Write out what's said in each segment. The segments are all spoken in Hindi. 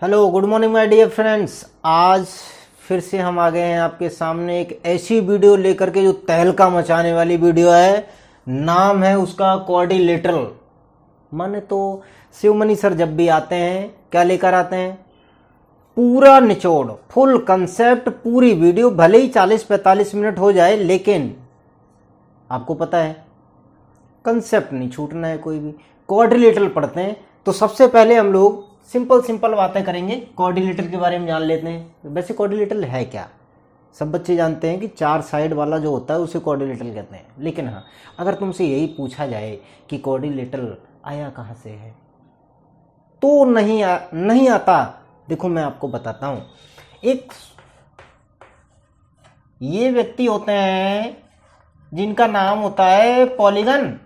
Hello good morning my dear friends आज फिर से हम आ गए हैं आपके सामने एक ऐसी वीडियो लेकर के जो तहलका मचाने वाली वीडियो है नाम है उसका कॉर्डिलेटरल माने तो शिवमणि सर जब भी आते हैं क्या लेकर आते हैं पूरा निचोड़ फुल कंसेप्ट पूरी वीडियो भले ही 40-45 मिनट हो जाए लेकिन आपको पता है कंसेप्ट नहीं छूटना है कोई भी कॉर्डिलेटर पढ़ते हैं तो सबसे पहले हम लोग सिंपल सिंपल बातें करेंगे कॉर्डिलेटर के बारे में जान लेते हैं वैसे कॉर्डिलेटर है क्या सब बच्चे जानते हैं कि चार साइड वाला जो होता है उसे कॉर्डिलेटर कहते हैं लेकिन हाँ अगर तुमसे यही पूछा जाए कि कॉर्डिलेटर आया कहाँ से है तो नहीं आ, नहीं आता देखो मैं आपको बताता हूँ एक ये व्यक्ति होते हैं जिनका नाम होता है पॉलीगन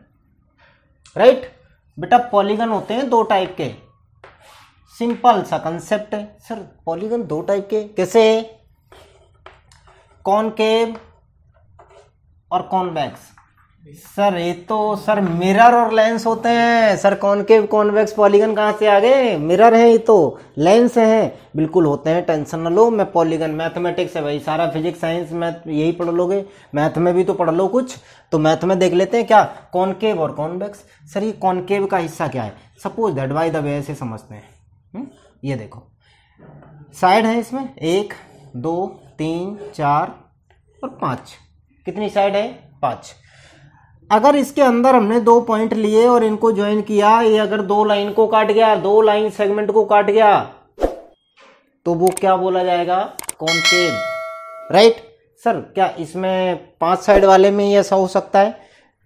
राइट बेटा पॉलीगन होते हैं दो टाइप के सिंपल सा कंसेप्ट है सर पॉलीगन दो टाइप के कैसे कॉनकेव और कॉन्वेक्स सर ये तो सर मिरर और लेंस होते हैं सर कॉनकेव कॉन्वेक्स पॉलीगन कहाँ से आ गए मिरर है ये तो लेंस हैं बिल्कुल होते हैं टेंशन ना लो मैं पॉलीगन मैथमेटिक्स है भाई सारा फिजिक्स साइंस मैथ यही पढ़ लोगे मैथ में भी तो पढ़ लो कुछ तो मैथ में देख लेते हैं क्या कॉनकेव और कॉन्वेक्स सर ये कॉनकेव का हिस्सा क्या है suppose that by the way ऐसे समझते हैं हम्म? ये देखो साइड है इसमें एक दो तीन चार और पाँच कितनी साइड है पाँच अगर इसके अंदर हमने दो पॉइंट लिए और इनको ज्वाइन किया ये अगर दो लाइन को काट गया दो लाइन सेगमेंट को काट गया तो वो क्या बोला जाएगा कॉन्केव राइट सर क्या इसमें पांच साइड वाले में ही ऐसा हो सकता है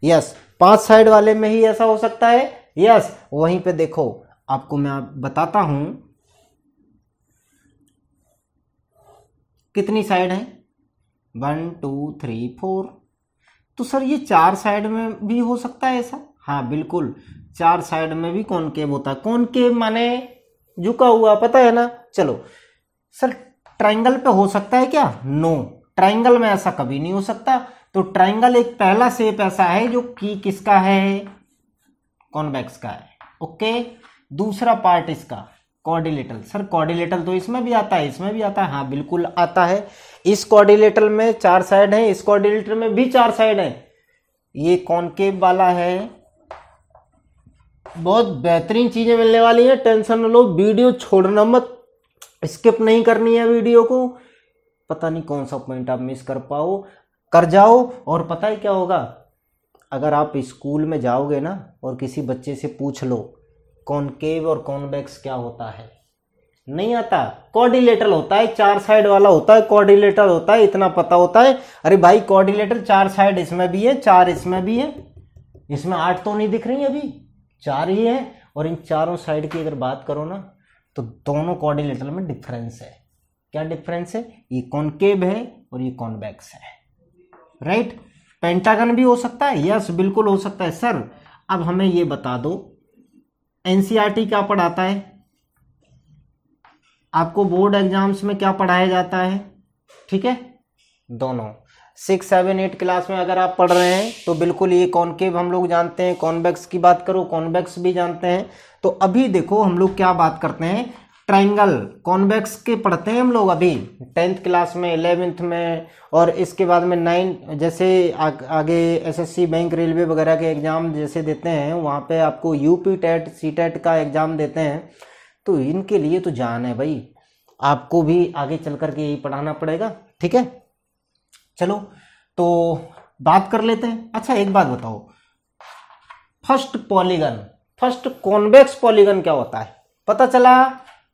यस पांच साइड वाले में ही ऐसा हो सकता है यस वहीं पे देखो आपको मैं बताता हूं कितनी साइड है वन टू थ्री फोर तो सर ये चार साइड में भी हो सकता है ऐसा हाँ बिल्कुल चार साइड में भी केव होता है केव माने झुका हुआ पता है ना चलो सर ट्राइंगल पे हो सकता है क्या नो ट्राइंगल में ऐसा कभी नहीं हो सकता तो ट्राइंगल एक पहला सेप ऐसा है जो कि किसका है कॉन्वेक्स का है ओके दूसरा पार्ट इसका कॉर्डिलेटल सर कॉर्डिलेटल तो इसमें भी आता है इसमें भी आता है हाँ बिल्कुल आता है इस कॉर्डिलेटल में चार साइड है इस कॉर्डिलेटल में भी चार साइड है ये कॉनकेव वाला है बहुत बेहतरीन चीज़ें मिलने वाली है टेंशन लो वीडियो छोड़ना मत स्किप नहीं करनी है वीडियो को पता नहीं कौन सा पॉइंट आप मिस कर पाओ कर जाओ और पता ही क्या होगा अगर आप स्कूल में जाओगे ना और किसी बच्चे से पूछ लो कॉनकेव और कॉन्वेक्स क्या होता है नहीं आता कॉर्डिलेटर होता है चार साइड वाला होता है कॉर्डिलेटर होता है इतना पता होता है अरे भाई कॉर्डिलेटर चार साइड इसमें भी है चार इसमें भी है इसमें आठ तो नहीं दिख रही अभी चार ही है और इन चारों साइड की अगर बात करो ना तो दोनों कॉर्डिलेटर में डिफरेंस है क्या डिफरेंस है ये कॉनकेव है और ये कॉन्वेक्स है राइट पेंटागन भी हो सकता है यस बिल्कुल हो सकता है सर अब हमें ये बता दो एनसीईआरटी क्या पढ़ाता है आपको बोर्ड एग्जाम्स में क्या पढ़ाया जाता है ठीक है दोनों सिक्स सेवन एट क्लास में अगर आप पढ़ रहे हैं तो बिल्कुल ये कॉनकेव हम लोग जानते हैं कॉनवेक्स की बात करो कॉनवेक्स भी जानते हैं तो अभी देखो हम लोग क्या बात करते हैं ट्राइंगल कॉन्वेक्स के पढ़ते हैं हम लोग अभी टेंथ क्लास में इलेवेंथ में और इसके बाद में नाइन जैसे आ, आगे एसएससी बैंक रेलवे वगैरह के एग्ज़ाम जैसे देते हैं वहाँ पे आपको यूपी टेट सी टेट का एग्ज़ाम देते हैं तो इनके लिए तो जान है भाई आपको भी आगे चल करके यही पढ़ाना पड़ेगा ठीक है चलो तो बात कर लेते हैं अच्छा एक बात बताओ first polygon first convex polygon क्या होता है पता चला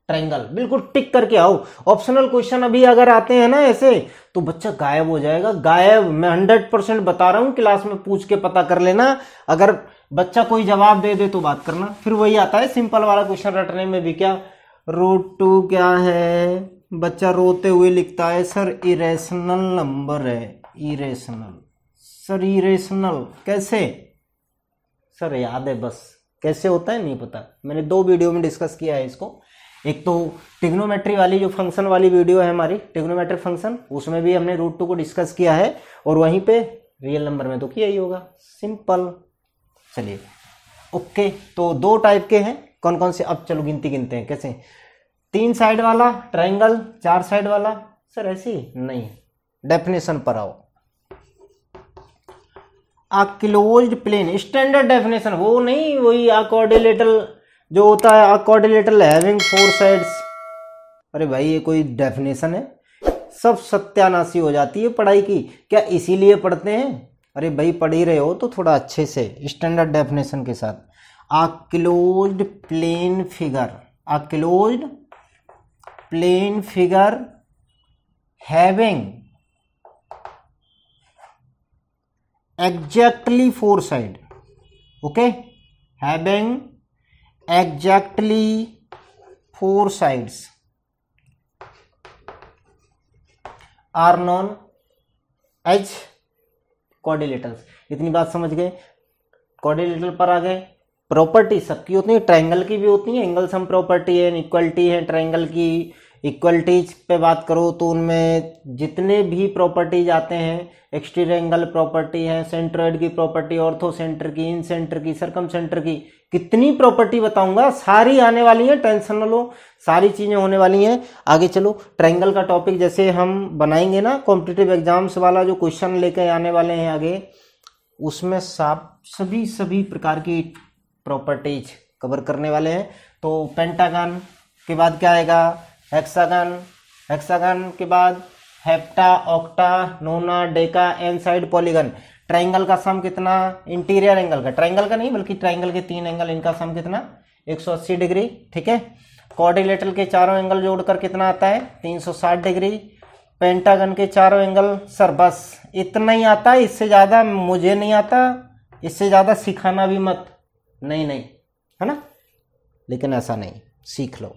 ट्रायंगल बिल्कुल टिक करके आओ ऑप्शनल क्वेश्चन अभी अगर आते हैं ना ऐसे तो बच्चा गायब हो जाएगा गायब मैं हंड्रेड परसेंट बता रहा हूं क्लास में पूछ के पता कर लेना अगर बच्चा कोई जवाब दे दे तो बात करना फिर वही आता है सिंपल वाला क्वेश्चन रटने में भी क्या रूट टू क्या है बच्चा रोते हुए लिखता है सर इरेशनल नंबर है इरेशनल सर इरेशनल कैसे सर याद है बस कैसे होता है नहीं पता मैंने दो वीडियो में डिस्कस किया है इसको एक तो टिग्नोमेट्री वाली जो फंक्शन वाली वीडियो है हमारी टिग्नोमेट्रिक फंक्शन उसमें भी हमने रूट टू को डिस्कस किया है और वहीं पे रियल नंबर में तो किया ही होगा सिंपल चलिए ओके तो दो टाइप के हैं कौन कौन से अब चलो गिनती गिनते हैं कैसे तीन साइड वाला ट्राइंगल चार साइड वाला सर ऐसी नहीं डेफिनेशन पर आओ a closed plane standard definition वो नहीं वही आ जो होता है अकॉर्डिलेटर हैविंग फोर साइड्स अरे भाई ये कोई डेफिनेशन है सब सत्यानाशी हो जाती है पढ़ाई की क्या इसीलिए पढ़ते हैं अरे भाई पढ़ ही रहे हो तो थोड़ा अच्छे से स्टैंडर्ड डेफिनेशन के साथ a closed plane figure a closed plane figure having exactly four side okay having exactly four sides are known as quadrilaterals इतनी बात समझ गए कॉर्डिलेटर पर आ गए प्रॉपर्टी सबकी होती है ट्राइंगल की भी होती है एंगल सम प्रॉपर्टी है इक्वलिटी है ट्राइंगल की इक्वलिटीज पे बात करो तो उनमें जितने भी प्रॉपर्टीज आते हैं एक्सटीरियर एंगल प्रॉपर्टी है सेंट्रोइड की प्रॉपर्टी ऑर्थो सेंटर की इन सेंटर की सरकम सेंटर की कितनी प्रॉपर्टी बताऊंगा सारी आने वाली है टेंशन ना लो सारी चीज़ें होने वाली हैं आगे चलो ट्रायंगल का टॉपिक जैसे हम बनाएंगे ना कॉम्पिटेटिव एग्जाम्स वाला जो क्वेश्चन लेके आने वाले हैं आगे उसमें साफ सभी सभी प्रकार की प्रॉपर्टीज कवर करने वाले हैं तो पेंटागन के बाद क्या आएगा हेक्सागन हेक्सागन के बाद hepta octa nona deca N side polygon triangle का सम कितना इंटीरियर एंगल का ट्राइंगल का नहीं बल्कि ट्राइंगल के तीन एंगल इनका सम कितना 180 डिग्री ठीक है कॉर्डिलेटर के चारों एंगल जोड़कर कितना आता है 360 डिग्री पेंटागन के चारों एंगल सर बस इतना ही आता है इससे ज़्यादा मुझे नहीं आता इससे ज़्यादा सिखाना भी मत नहीं नहीं है ना लेकिन ऐसा नहीं सीख लो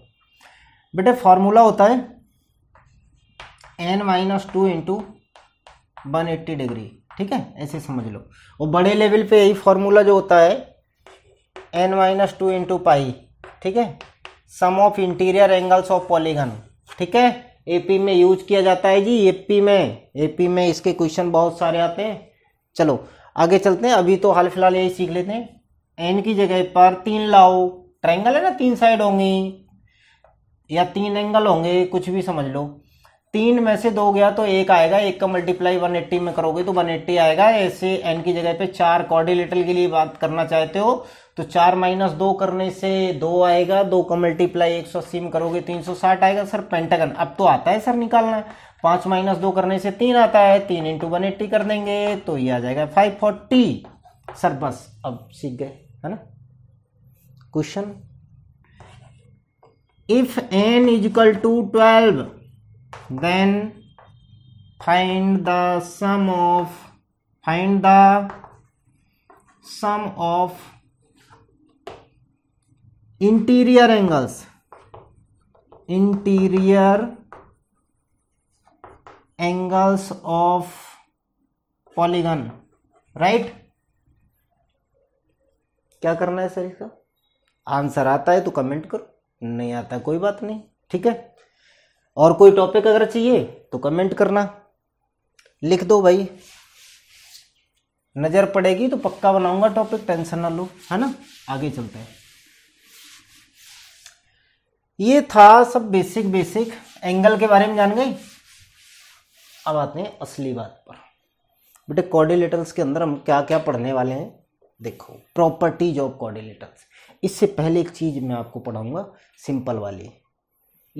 बेटे फार्मूला होता है N minus two into one eighty degree ठीक है ऐसे समझ लो और बड़े लेवल पे यही फॉर्मूला जो होता है N minus two into pi ठीक है sum of interior angles of polygon ठीक है एपी में यूज किया जाता है जी एपी में एपी में इसके क्वेश्चन बहुत सारे आते हैं चलो आगे चलते हैं अभी तो हाल फिलहाल यही सीख लेते हैं एन की जगह पर तीन लाओ ट्रायंगल है ना तीन साइड होंगी या तीन एंगल होंगे कुछ भी समझ लो तीन में से दो गया तो एक आएगा एक का मल्टीप्लाई 180 में करोगे तो 180 आएगा ऐसे एन की जगह पे चार कॉर्डिलेटर के लिए बात करना चाहते हो तो चार माइनस दो करने से दो आएगा दो का मल्टीप्लाई 180 में करोगे 360 आएगा सर पेंटागन अब तो आता है सर निकालना पांच माइनस दो करने से तीन आता है तीन इंटू वन एट्टी कर देंगे तो ये आ जाएगा फाइव फोर्टी सर बस अब सीख गए है ना question if N equal to twelve then find the sum of find the sum of interior angles interior angles of polygon right? क्या करना है सर इसका आंसर आता है तो कमेंट करो नहीं आता कोई बात नहीं ठीक है और कोई टॉपिक अगर चाहिए तो कमेंट करना लिख दो भाई नज़र पड़ेगी तो पक्का बनाऊंगा टॉपिक टेंशन ना लो है ना आगे चलते हैं ये था सब बेसिक बेसिक एंगल के बारे में जान गए अब आते हैं असली बात पर बेटे कॉर्डिलेटर्स के अंदर हम क्या क्या पढ़ने वाले हैं देखो प्रॉपर्टीज ऑफ कॉर्डिलेटर्स इससे पहले एक चीज़ मैं आपको पढ़ाऊंगा सिंपल वाली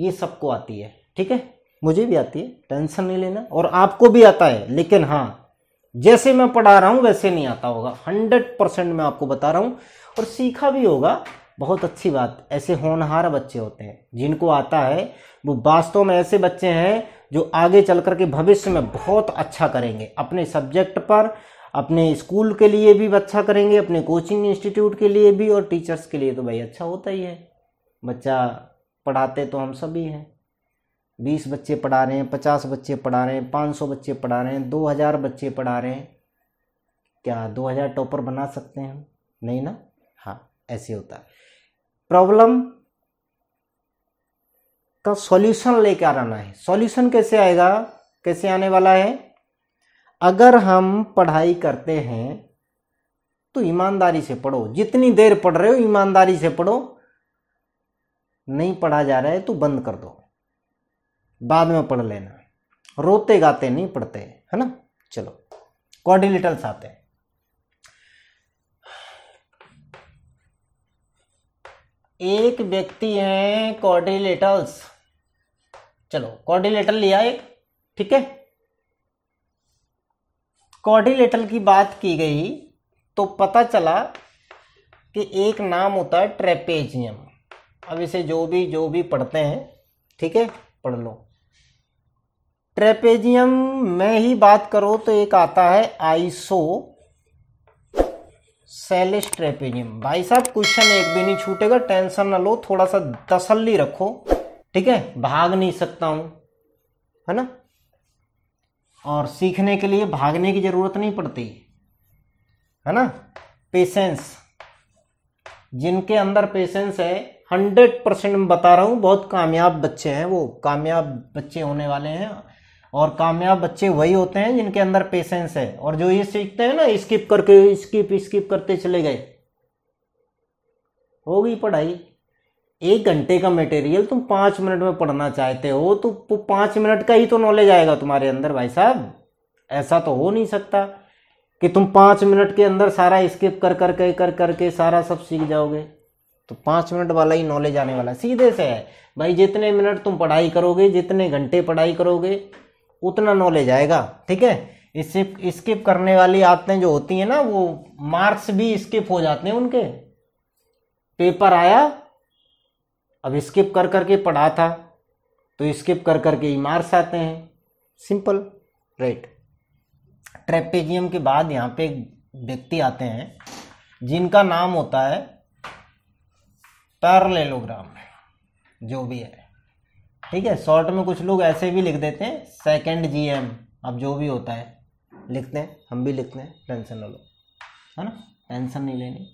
ये सबको आती है ठीक है मुझे भी आती है टेंशन नहीं लेना और आपको भी आता है लेकिन हाँ जैसे मैं पढ़ा रहा हूँ वैसे नहीं आता होगा हंड्रेड परसेंट मैं आपको बता रहा हूँ और सीखा भी होगा बहुत अच्छी बात ऐसे होनहार बच्चे होते हैं जिनको आता है वो वास्तव में ऐसे बच्चे हैं जो आगे चल कर के भविष्य में बहुत अच्छा करेंगे अपने सब्जेक्ट पर अपने स्कूल के लिए भी अच्छा करेंगे अपने कोचिंग इंस्टीट्यूट के लिए भी और टीचर्स के लिए तो भाई अच्छा होता ही है बच्चा पढ़ाते तो हम सभी हैं बीस बच्चे पढ़ा रहे हैं पचास बच्चे पढ़ा रहे हैं पाँच सौ बच्चे पढ़ा रहे हैं दो हज़ार बच्चे पढ़ा रहे हैं क्या दो हज़ार टॉपर बना सकते हैं नहीं ना हाँ ऐसे होता है प्रॉब्लम का सॉल्यूशन लेकर आना है सॉल्यूशन कैसे आएगा कैसे आने वाला है अगर हम पढ़ाई करते हैं तो ईमानदारी से पढ़ो जितनी देर पढ़ रहे हो ईमानदारी से पढ़ो नहीं पढ़ा जा रहा है तो बंद कर दो बाद में पढ़ लेना रोते गाते नहीं पढ़ते है ना चलो क्वाड्रिलेटरल्स आते हैं एक व्यक्ति है कॉर्डिलेटल्स चलो क्वाड्रिलेटल लिया एक ठीक है क्वाड्रिलेटल की बात की गई तो पता चला कि एक नाम होता है ट्रेपेजियम अब इसे जो भी जो भी पढ़ते हैं ठीक है पढ़ लो ट्रेपेजियम में ही बात करो तो एक आता है आइसो सेलिस ट्रेपेजियम भाई साहब क्वेश्चन एक भी नहीं छूटेगा टेंशन ना लो थोड़ा सा तसल्ली रखो ठीक है भाग नहीं सकता हूं है ना और सीखने के लिए भागने की जरूरत नहीं पड़ती है ना पेशेंस जिनके अंदर पेशेंस है हंड्रेड परसेंट बता रहा हूँ बहुत कामयाब बच्चे हैं वो कामयाब बच्चे होने वाले हैं और कामयाब बच्चे वही होते हैं जिनके अंदर पेशेंस है और जो ये सीखते हैं ना स्किप करके स्किप स्किप करते चले गए होगी पढ़ाई एक घंटे का मटेरियल तुम पांच मिनट में पढ़ना चाहते हो तो, तो पांच मिनट का ही तो नॉलेज आएगा तुम्हारे अंदर भाई साहब ऐसा तो हो नहीं सकता कि तुम पांच मिनट के अंदर सारा स्किप कर कर के कर करके सारा सब सीख जाओगे तो पांच मिनट वाला ही नॉलेज आने वाला सीधे से है भाई जितने मिनट तुम पढ़ाई करोगे जितने घंटे पढ़ाई करोगे उतना नॉलेज आएगा ठीक है इससे स्किप करने वाली आदतें जो होती है ना वो मार्क्स भी स्किप हो जाते हैं उनके पेपर आया अब स्किप कर करके पढ़ा था तो स्किप कर करके ही मार्क्स आते हैं सिंपल राइट ट्रेपेजियम के बाद यहाँ पे व्यक्ति आते हैं जिनका नाम होता है पैरलेलोग्राम जो भी है ठीक है शॉर्ट में कुछ लोग ऐसे भी लिख देते हैं सेकेंड जी एम अब जो भी होता है लिखते हैं हम भी लिखते हैं टेंशन लो है ना टेंशन नहीं लेनी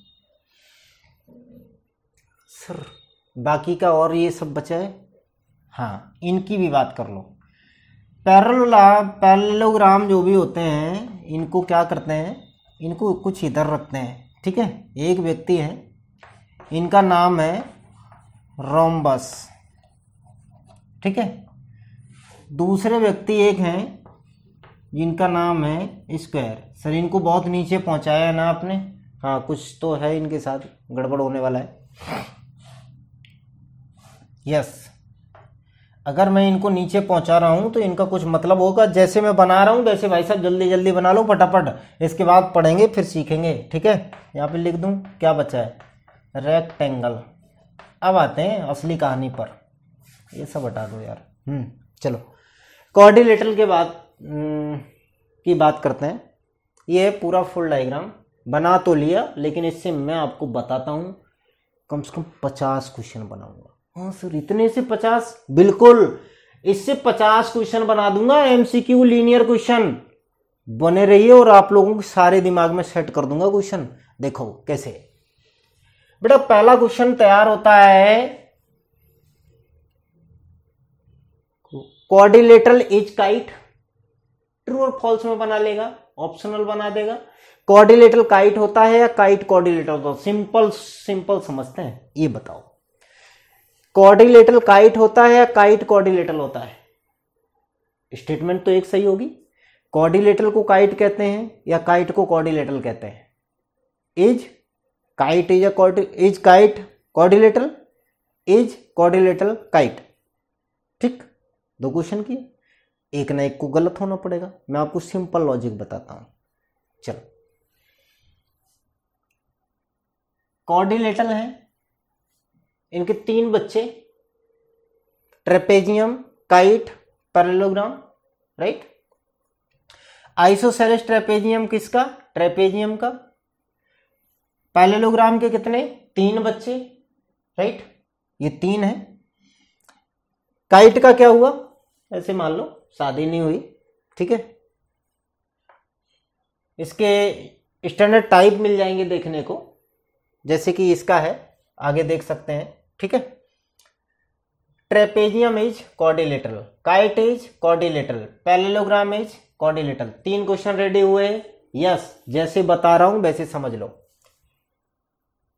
सर बाकी का और ये सब बचा है हाँ इनकी भी बात कर लो पैरल पैरलोग्राम जो भी होते हैं इनको क्या करते हैं इनको कुछ इधर रखते हैं ठीक है एक व्यक्ति है इनका नाम है रोमबस ठीक है दूसरे व्यक्ति एक हैं जिनका नाम है स्क्वायर सर इनको बहुत नीचे पहुंचाया है ना आपने हाँ कुछ तो है इनके साथ गड़बड़ होने वाला है यस अगर मैं इनको नीचे पहुंचा रहा हूं तो इनका कुछ मतलब होगा जैसे मैं बना रहा हूं वैसे भाई साहब जल्दी जल्दी बना लो फटाफट इसके बाद पढ़ेंगे फिर सीखेंगे ठीक है यहाँ पे लिख दूं क्या बचा है रेक्टेंगल अब आते हैं असली कहानी पर ये सब हटा दो यार हम्म, चलो कॉर्डिलेटल के बाद हम्म, की बात करते हैं ये पूरा फुल डायग्राम बना तो लिया लेकिन इससे मैं आपको बताता हूँ कम से कम पचास क्वेश्चन बनाऊंगा हाँ सर इतने से पचास बिल्कुल इससे पचास क्वेश्चन बना दूंगा एमसीक्यू लीनियर क्वेश्चन बने रहिए और आप लोगों के सारे दिमाग में सेट कर दूंगा क्वेश्चन देखो कैसे बेटा पहला क्वेश्चन तैयार होता है कॉर्डिलेटरल इज काइट ट्रू और फॉल्स में बना लेगा ऑप्शनल बना देगा कॉर्डिलेटरल काइट होता है या काइट कॉर्डिलेटर होता है सिंपल सिंपल समझते हैं ये बताओ कॉर्डिलेटरल काइट होता है या काइट कॉर्डिलेटरल होता है स्टेटमेंट तो एक सही होगी कॉर्डिलेटरल को काइट कहते हैं या काइट को कॉर्डिलेटरल कहते हैं is kite is a is kite quadrilateral is quadrilateral kite ठीक दो क्वेश्चन किए एक ना एक को गलत होना पड़ेगा मैं आपको सिंपल लॉजिक बताता हूं चलो कॉर्डिलेटल हैं इनके तीन बच्चे trapezium kite parallelogram right isosceles trapezium किसका ट्रेपेजियम का पैरेलोग्राम के कितने तीन बच्चे राइट ये तीन है काइट का क्या हुआ ऐसे मान लो शादी नहीं हुई ठीक है इसके स्टैंडर्ड टाइप मिल जाएंगे देखने को जैसे कि इसका है आगे देख सकते हैं ठीक है trapezium is quadrilateral kite is quadrilateral parallelogram is quadrilateral तीन क्वेश्चन रेडी हुए यस जैसे बता रहा हूं वैसे समझ लो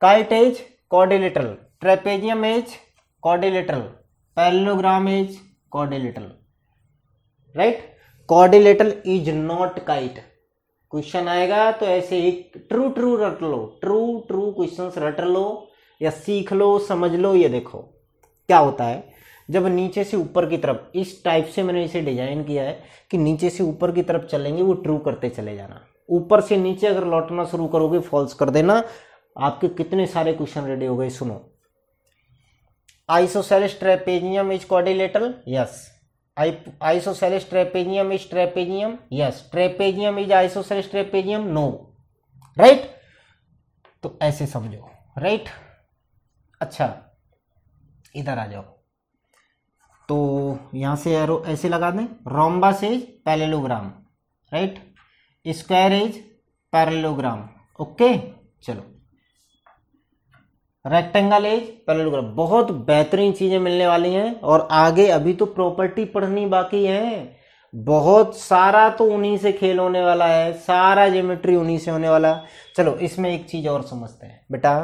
kite is quadrilateral trapezium is quadrilateral parallelogram is quadrilateral right quadrilateral is not kite question आएगा तो ऐसे ही ट्रू ट्रू रट लो ट्रू ट्रू क्वेश्चन रट लो या सीख लो समझ लो ये देखो क्या होता है जब नीचे से ऊपर की तरफ इस टाइप से मैंने इसे डिजाइन किया है कि नीचे से ऊपर की तरफ चलेंगे वो ट्रू करते चले जाना ऊपर से नीचे अगर लौटना शुरू करोगे फॉल्स कर देना आपके कितने सारे क्वेश्चन रेडी हो गए सुनो isosceles trapezium is quadrilateral yes isosceles trapezium is trapezium yes trapezium is isosceles trapezium no right तो ऐसे समझो राइट अच्छा इधर आ जाओ तो यहां से एरो ऐसे लगा दें rhombus is parallelogram right square is parallelogram okay चलो रेक्टेंगल एज पैरेललोग्राम बहुत बेहतरीन चीजें मिलने वाली हैं और आगे अभी तो प्रॉपर्टी पढ़नी बाकी है बहुत सारा तो उन्हीं से खेल होने वाला है सारा ज्योमेट्री उन्हीं से होने वाला चलो इसमें एक चीज और समझते हैं बेटा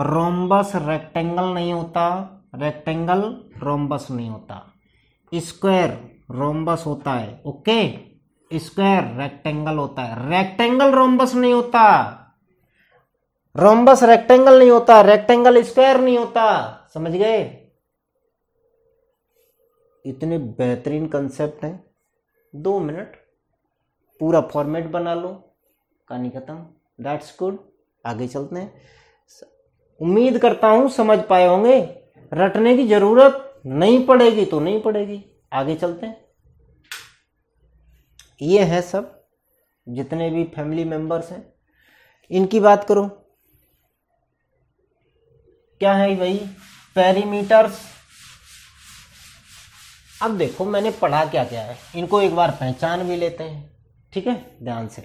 रोम्बस रेक्टेंगल नहीं होता रेक्टेंगल रोम्बस नहीं होता स्क्वायर रोम्बस होता है ओके स्क्वायर रेक्टेंगल होता है रेक्टेंगल रोम्बस नहीं होता रोमबस रेक्टेंगल नहीं होता रेक्टेंगल स्क्वायर नहीं होता समझ गए इतने बेहतरीन कंसेप्ट हैं दो मिनट पूरा फॉर्मेट बना लो कहानी खत्म दैट्स गुड आगे चलते हैं उम्मीद करता हूं समझ पाए होंगे रटने की जरूरत नहीं पड़ेगी तो नहीं पड़ेगी आगे चलते हैं ये है सब जितने भी फैमिली मेंबर्स हैं इनकी बात करो क्या है भाई पैरीमीटर्स अब देखो मैंने पढ़ा क्या क्या है इनको एक बार पहचान भी लेते हैं ठीक है ध्यान से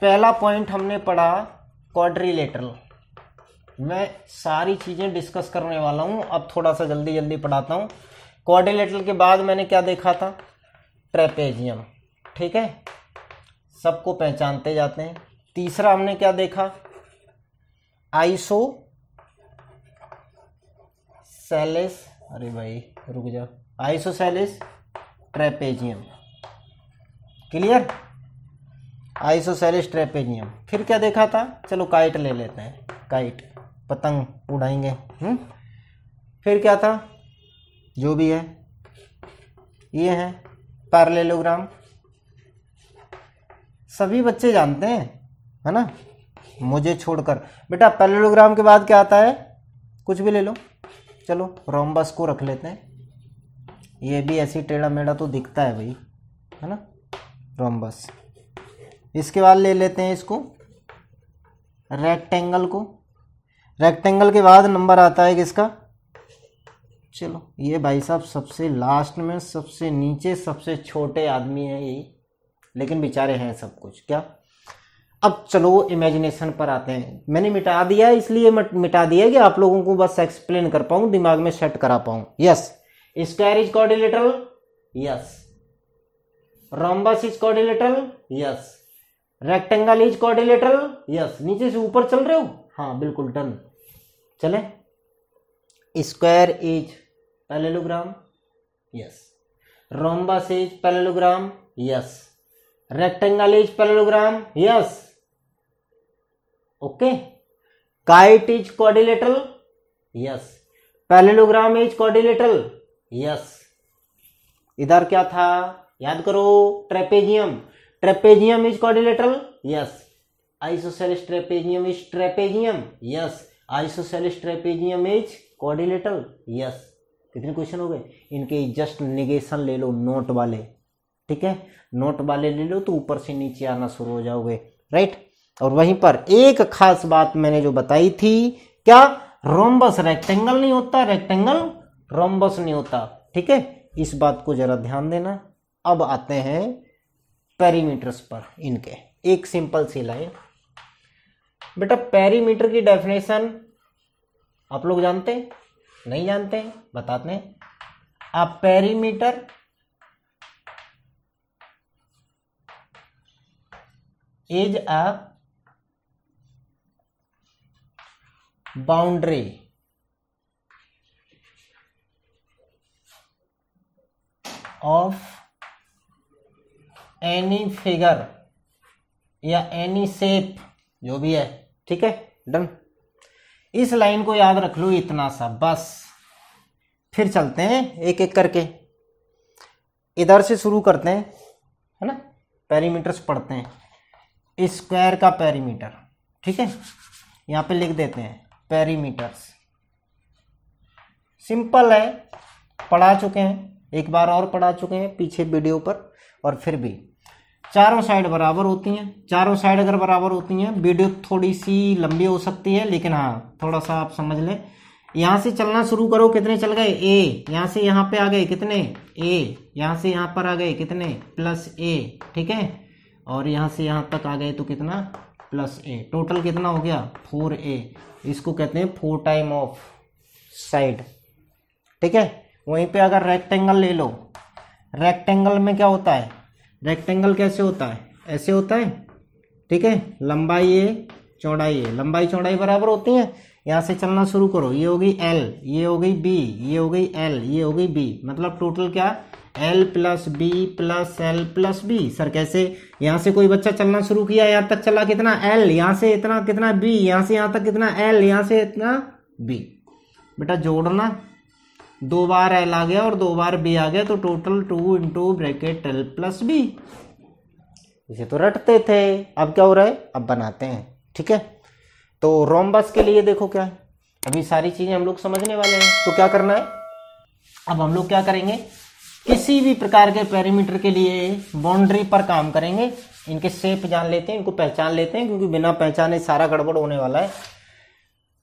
पहला पॉइंट हमने पढ़ा क्वाड्रिलेटरल मैं सारी चीज़ें डिस्कस करने वाला हूं अब थोड़ा सा जल्दी जल्दी पढ़ाता हूं क्वाड्रिलेटरल के बाद मैंने क्या देखा था ट्रेपेजियम ठीक है सबको पहचानते जाते हैं तीसरा हमने क्या देखा आइसो सेलिस अरे भाई रुक iso isosceles trapezium clear isosceles trapezium फिर क्या देखा था चलो काइट ले लेते हैं काइट पतंग उड़ाएंगे हुँ? हम्म? फिर क्या था जो भी है ये है पैरलेलोग्राम सभी बच्चे जानते हैं है ना मुझे छोड़कर बेटा पैरलेलोग्राम के बाद क्या आता है कुछ भी ले लो चलो रोमबस को रख लेते हैं ये भी ऐसी टेढ़ा मेढ़ा तो दिखता है भाई है ना रोमबस इसके बाद ले लेते हैं इसको रेक्टेंगल को रेक्टेंगल के बाद नंबर आता है किसका चलो ये भाई साहब सबसे लास्ट में सबसे नीचे सबसे छोटे आदमी है यही लेकिन बेचारे हैं सब कुछ क्या अब चलो इमेजिनेशन पर आते हैं मैंने मिटा दिया इसलिए मिटा दिया कि आप लोगों को बस एक्सप्लेन कर पाऊं दिमाग में सेट करा पाऊं yes square is quadrilateral yes rhombus is quadrilateral yes rectangle is quadrilateral yes नीचे से ऊपर चल रहे हो हाँ बिल्कुल डन चले square is parallelogram yes rhombus is parallelogram yes rectangle is parallelogram yes okay kite is quadrilateral yes parallelogram is quadrilateral yes इधर क्या था याद करो trapezium trapezium is quadrilateral yes isosceles trapezium is trapezium yes isosceles trapezium is quadrilateral yes कितने क्वेश्चन हो गए इनके जस्ट निगेशन ले लो नोट वाले ठीक है नोट वाले ले लो तो ऊपर से नीचे आना शुरू हो जाओगे राइट और वहीं पर एक खास बात मैंने जो बताई थी क्या रोम्बस रेक्टेंगल नहीं होता रेक्टेंगल रोम्बस नहीं होता ठीक है इस बात को जरा ध्यान देना अब आते हैं पेरीमीटर्स पर इनके एक सिंपल सी लाइन बेटा पेरीमीटर की डेफिनेशन आप लोग जानते हैं नहीं जानते हैं बताते हैं आप perimeter is a boundary of any figure या एनी सेप जो भी है ठीक है डन इस लाइन को याद रख लो इतना सा बस फिर चलते हैं एक एक करके इधर से शुरू करते हैं है ना पैरीमीटर्स पढ़ते हैं स्क्वायर का पैरीमीटर ठीक है यहाँ पे लिख देते हैं पेरीमीटर्स सिंपल है पढ़ा चुके हैं एक बार और पढ़ा चुके हैं पीछे वीडियो पर और फिर भी चारों साइड बराबर होती हैं चारों साइड अगर बराबर होती हैं वीडियो थोड़ी सी लंबी हो सकती है लेकिन हाँ थोड़ा सा आप समझ लें यहाँ से चलना शुरू करो कितने चल गए ए यहाँ से यहाँ पे आ गए कितने ए यहाँ से यहाँ पर आ गए कितने प्लस ए ठीक है और यहाँ से यहाँ तक आ गए तो कितना प्लस ए टोटल कितना हो गया फोर ए इसको कहते हैं फोर टाइम ऑफ साइड ठीक है वहीं पे अगर रेक्टेंगल ले लो रेक्टेंगल में क्या होता है रेक्टेंगल कैसे होता है ऐसे होता है ठीक है लंबाई ये चौड़ाई है लंबाई चौड़ाई बराबर होती है यहाँ से चलना शुरू करो ये होगी एल ये हो गई बी ये हो गई एल ये हो गई बी मतलब टोटल क्या L plus B plus L plus B sir कैसे यहाँ से कोई बच्चा चलना शुरू किया यहाँ तक चला कितना एल यहाँ से इतना कितना बी यहाँ से यहाँ तक कितना एल यहाँ से इतना बी बेटा जोड़ना दो बार एल आ गया और दो बार बी आ गया तो total two into bracket L plus B इसे तो रटते थे अब क्या हो रहा है अब बनाते हैं ठीक है तो रोमबस के लिए देखो क्या अभी सारी चीज़ें हम लोग समझने वाले हैं तो क्या करना है अब हम लोग क्या करेंगे किसी भी प्रकार के पैरामीटर के लिए बाउंड्री पर काम करेंगे इनके सेप जान लेते हैं इनको पहचान लेते हैं क्योंकि बिना पहचाने सारा गड़बड़ होने वाला है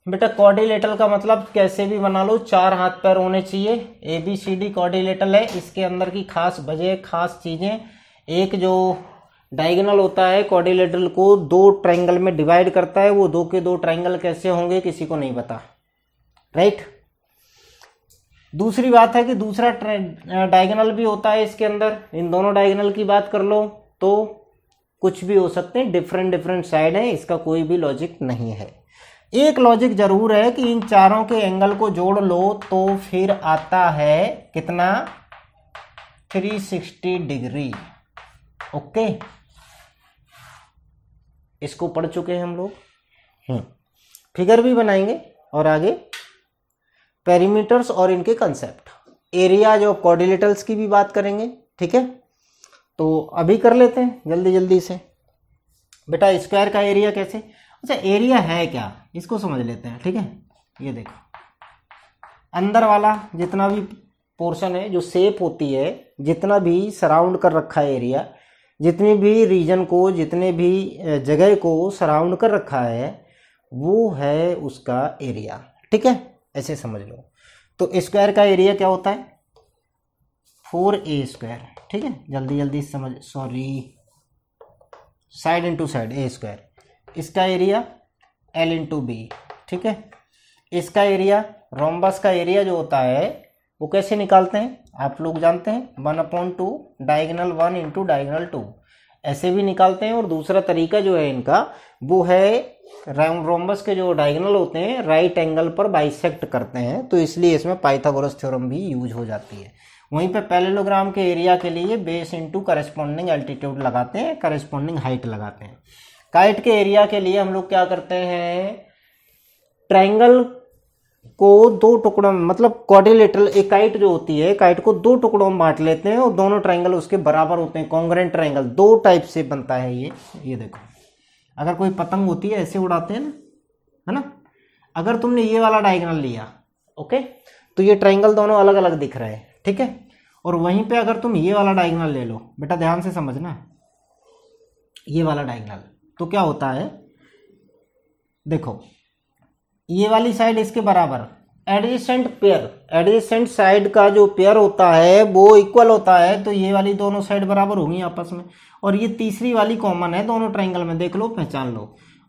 बेटा कॉर्डिलेटल का मतलब कैसे भी बना लो चार हाथ पैर होने चाहिए ए बी सी डी कॉर्डिलेटल है इसके अंदर की खास वजह खास चीज़ें एक जो डायगोनल होता है कॉर्डिलेटल को दो ट्रायंगल में डिवाइड करता है वो दो के दो ट्रायंगल कैसे होंगे किसी को नहीं पता राइट right? दूसरी बात है कि दूसरा डायगोनल भी होता है इसके अंदर इन दोनों डायगोनल की बात कर लो तो कुछ भी हो सकते हैं डिफरेंट डिफरेंट साइड है इसका कोई भी लॉजिक नहीं है एक लॉजिक जरूर है कि इन चारों के एंगल को जोड़ लो तो फिर आता है कितना 360 डिग्री ओके इसको पढ़ चुके हैं हम लोग हम्म। फिगर भी बनाएंगे और आगे पेरीमीटर्स और इनके कंसेप्ट एरियाज ऑफ कॉर्डिलेटल्स की भी बात करेंगे ठीक है तो अभी कर लेते हैं जल्दी जल्दी से बेटा स्क्वायर का एरिया कैसे अच्छा एरिया है क्या इसको समझ लेते हैं ठीक है ये देखो अंदर वाला जितना भी पोर्शन है जो सेप होती है जितना भी सराउंड कर रखा है एरिया जितने भी रीजन को जितने भी जगह को सराउंड कर रखा है वो है उसका एरिया ठीक है ऐसे समझ लो तो स्क्वायर का एरिया क्या होता है फोर ए स्क्वायर ठीक है जल्दी जल्दी समझ sorry side into side a square इसका एरिया एल इंटू बी ठीक है इसका एरिया रोमबस का एरिया जो होता है वो कैसे निकालते हैं आप लोग जानते हैं one upon two diagonal one into diagonal two ऐसे भी निकालते हैं और दूसरा तरीका जो है इनका वो है रोमबस के जो डायगोनल होते हैं राइट एंगल पर बाइसेक्ट करते हैं तो इसलिए इसमें पाइथागोरस थ्योरम भी यूज हो जाती है वहीं पे पैलेलोग्राम के एरिया के लिए बेस इनटू करस्पॉन्डिंग एल्टीट्यूड लगाते हैं करस्पॉन्डिंग हाइट लगाते हैं काइट के एरिया के लिए हम लोग क्या करते हैं ट्राइंगल को दो टुकड़ों में मतलब कॉर्डिलेटर एक काइट जो होती है काइट को दो टुकड़ों में बांट लेते हैं और दोनों ट्राइंगल उसके बराबर होते हैं कॉन्ग्रेंट ट्राइंगल दो टाइप से बनता है ये ये देखो अगर कोई पतंग होती है ऐसे उड़ाते हैं ना है ना अगर तुमने ये वाला डायगनल लिया ओके तो ये ट्राइंगल दोनों अलग अलग दिख रहे हैं ठीक है और वहीं पे अगर तुम ये वाला डायगनल ले लो बेटा ध्यान से समझना ये वाला डायगनल तो क्या होता है देखो ये वाली साइड इसके बराबर एडजिस्टेंट पेयर एडजेसेंट साइड का जो पेयर होता है वो इक्वल होता है तो ये वाली दोनों साइड बराबर होंगी आपस में और ये तीसरी वाली कॉमन है दोनों ट्राइंगल में देख लो पहचान लो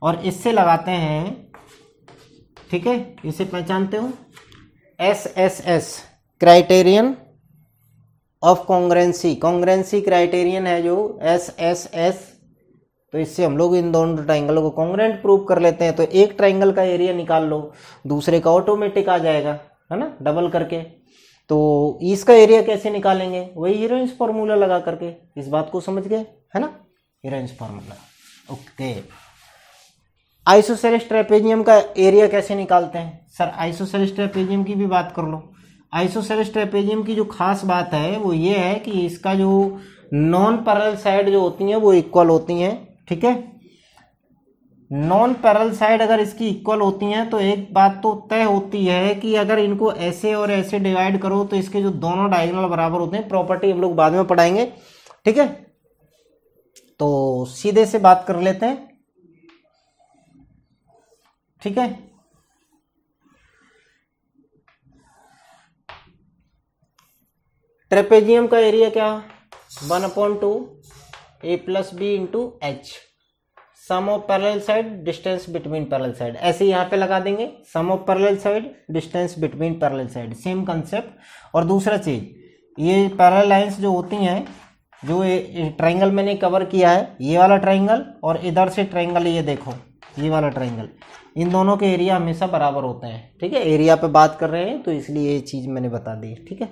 और इससे लगाते हैं ठीक है इसे पहचानते हो S S S criterion of congruency congruency criterion है जो एस एस एस तो इससे हम लोग इन दोनों ट्राइंगलों को कॉन्ग्रेंट प्रूव कर लेते हैं तो एक ट्राइंगल का एरिया निकाल लो दूसरे का ऑटोमेटिक आ जाएगा है ना डबल करके तो इसका एरिया कैसे निकालेंगे वही हीरोइंस फार्मूला लगा करके इस बात को समझ गए है ना Heron's formula okay isosceles trapezium का एरिया कैसे निकालते हैं सर आइसोसेलिस ट्रेपेजियम की भी बात कर लो आइसोसेलिस ट्रेपेजियम की जो खास बात है वो ये है कि इसका जो नॉन पैरल साइड जो होती हैं वो इक्वल होती हैं ठीक है नॉन पैरल साइड अगर इसकी इक्वल होती हैं तो एक बात तो तय होती है कि अगर इनको ऐसे और ऐसे डिवाइड करो तो इसके जो दोनों डायगोनल बराबर होते हैं प्रॉपर्टी हम लोग बाद में पढ़ाएंगे ठीक है तो सीधे से बात कर लेते हैं ठीक है ट्रेपेजियम का एरिया क्या one upon two A plus B into H sum of parallel side distance between parallel side ऐसे यहाँ पे लगा देंगे sum of parallel side distance between parallel side same concept और दूसरा चीज ये पैरेलल लाइंस जो होती हैं जो ट्राइंगल मैंने कवर किया है ये वाला ट्राइंगल और इधर से ट्राइंगल ये देखो ये वाला ट्राइंगल इन दोनों के एरिया हमेशा बराबर होते हैं ठीक है एरिया पे बात कर रहे हैं तो इसलिए ये चीज़ मैंने बता दी ठीक है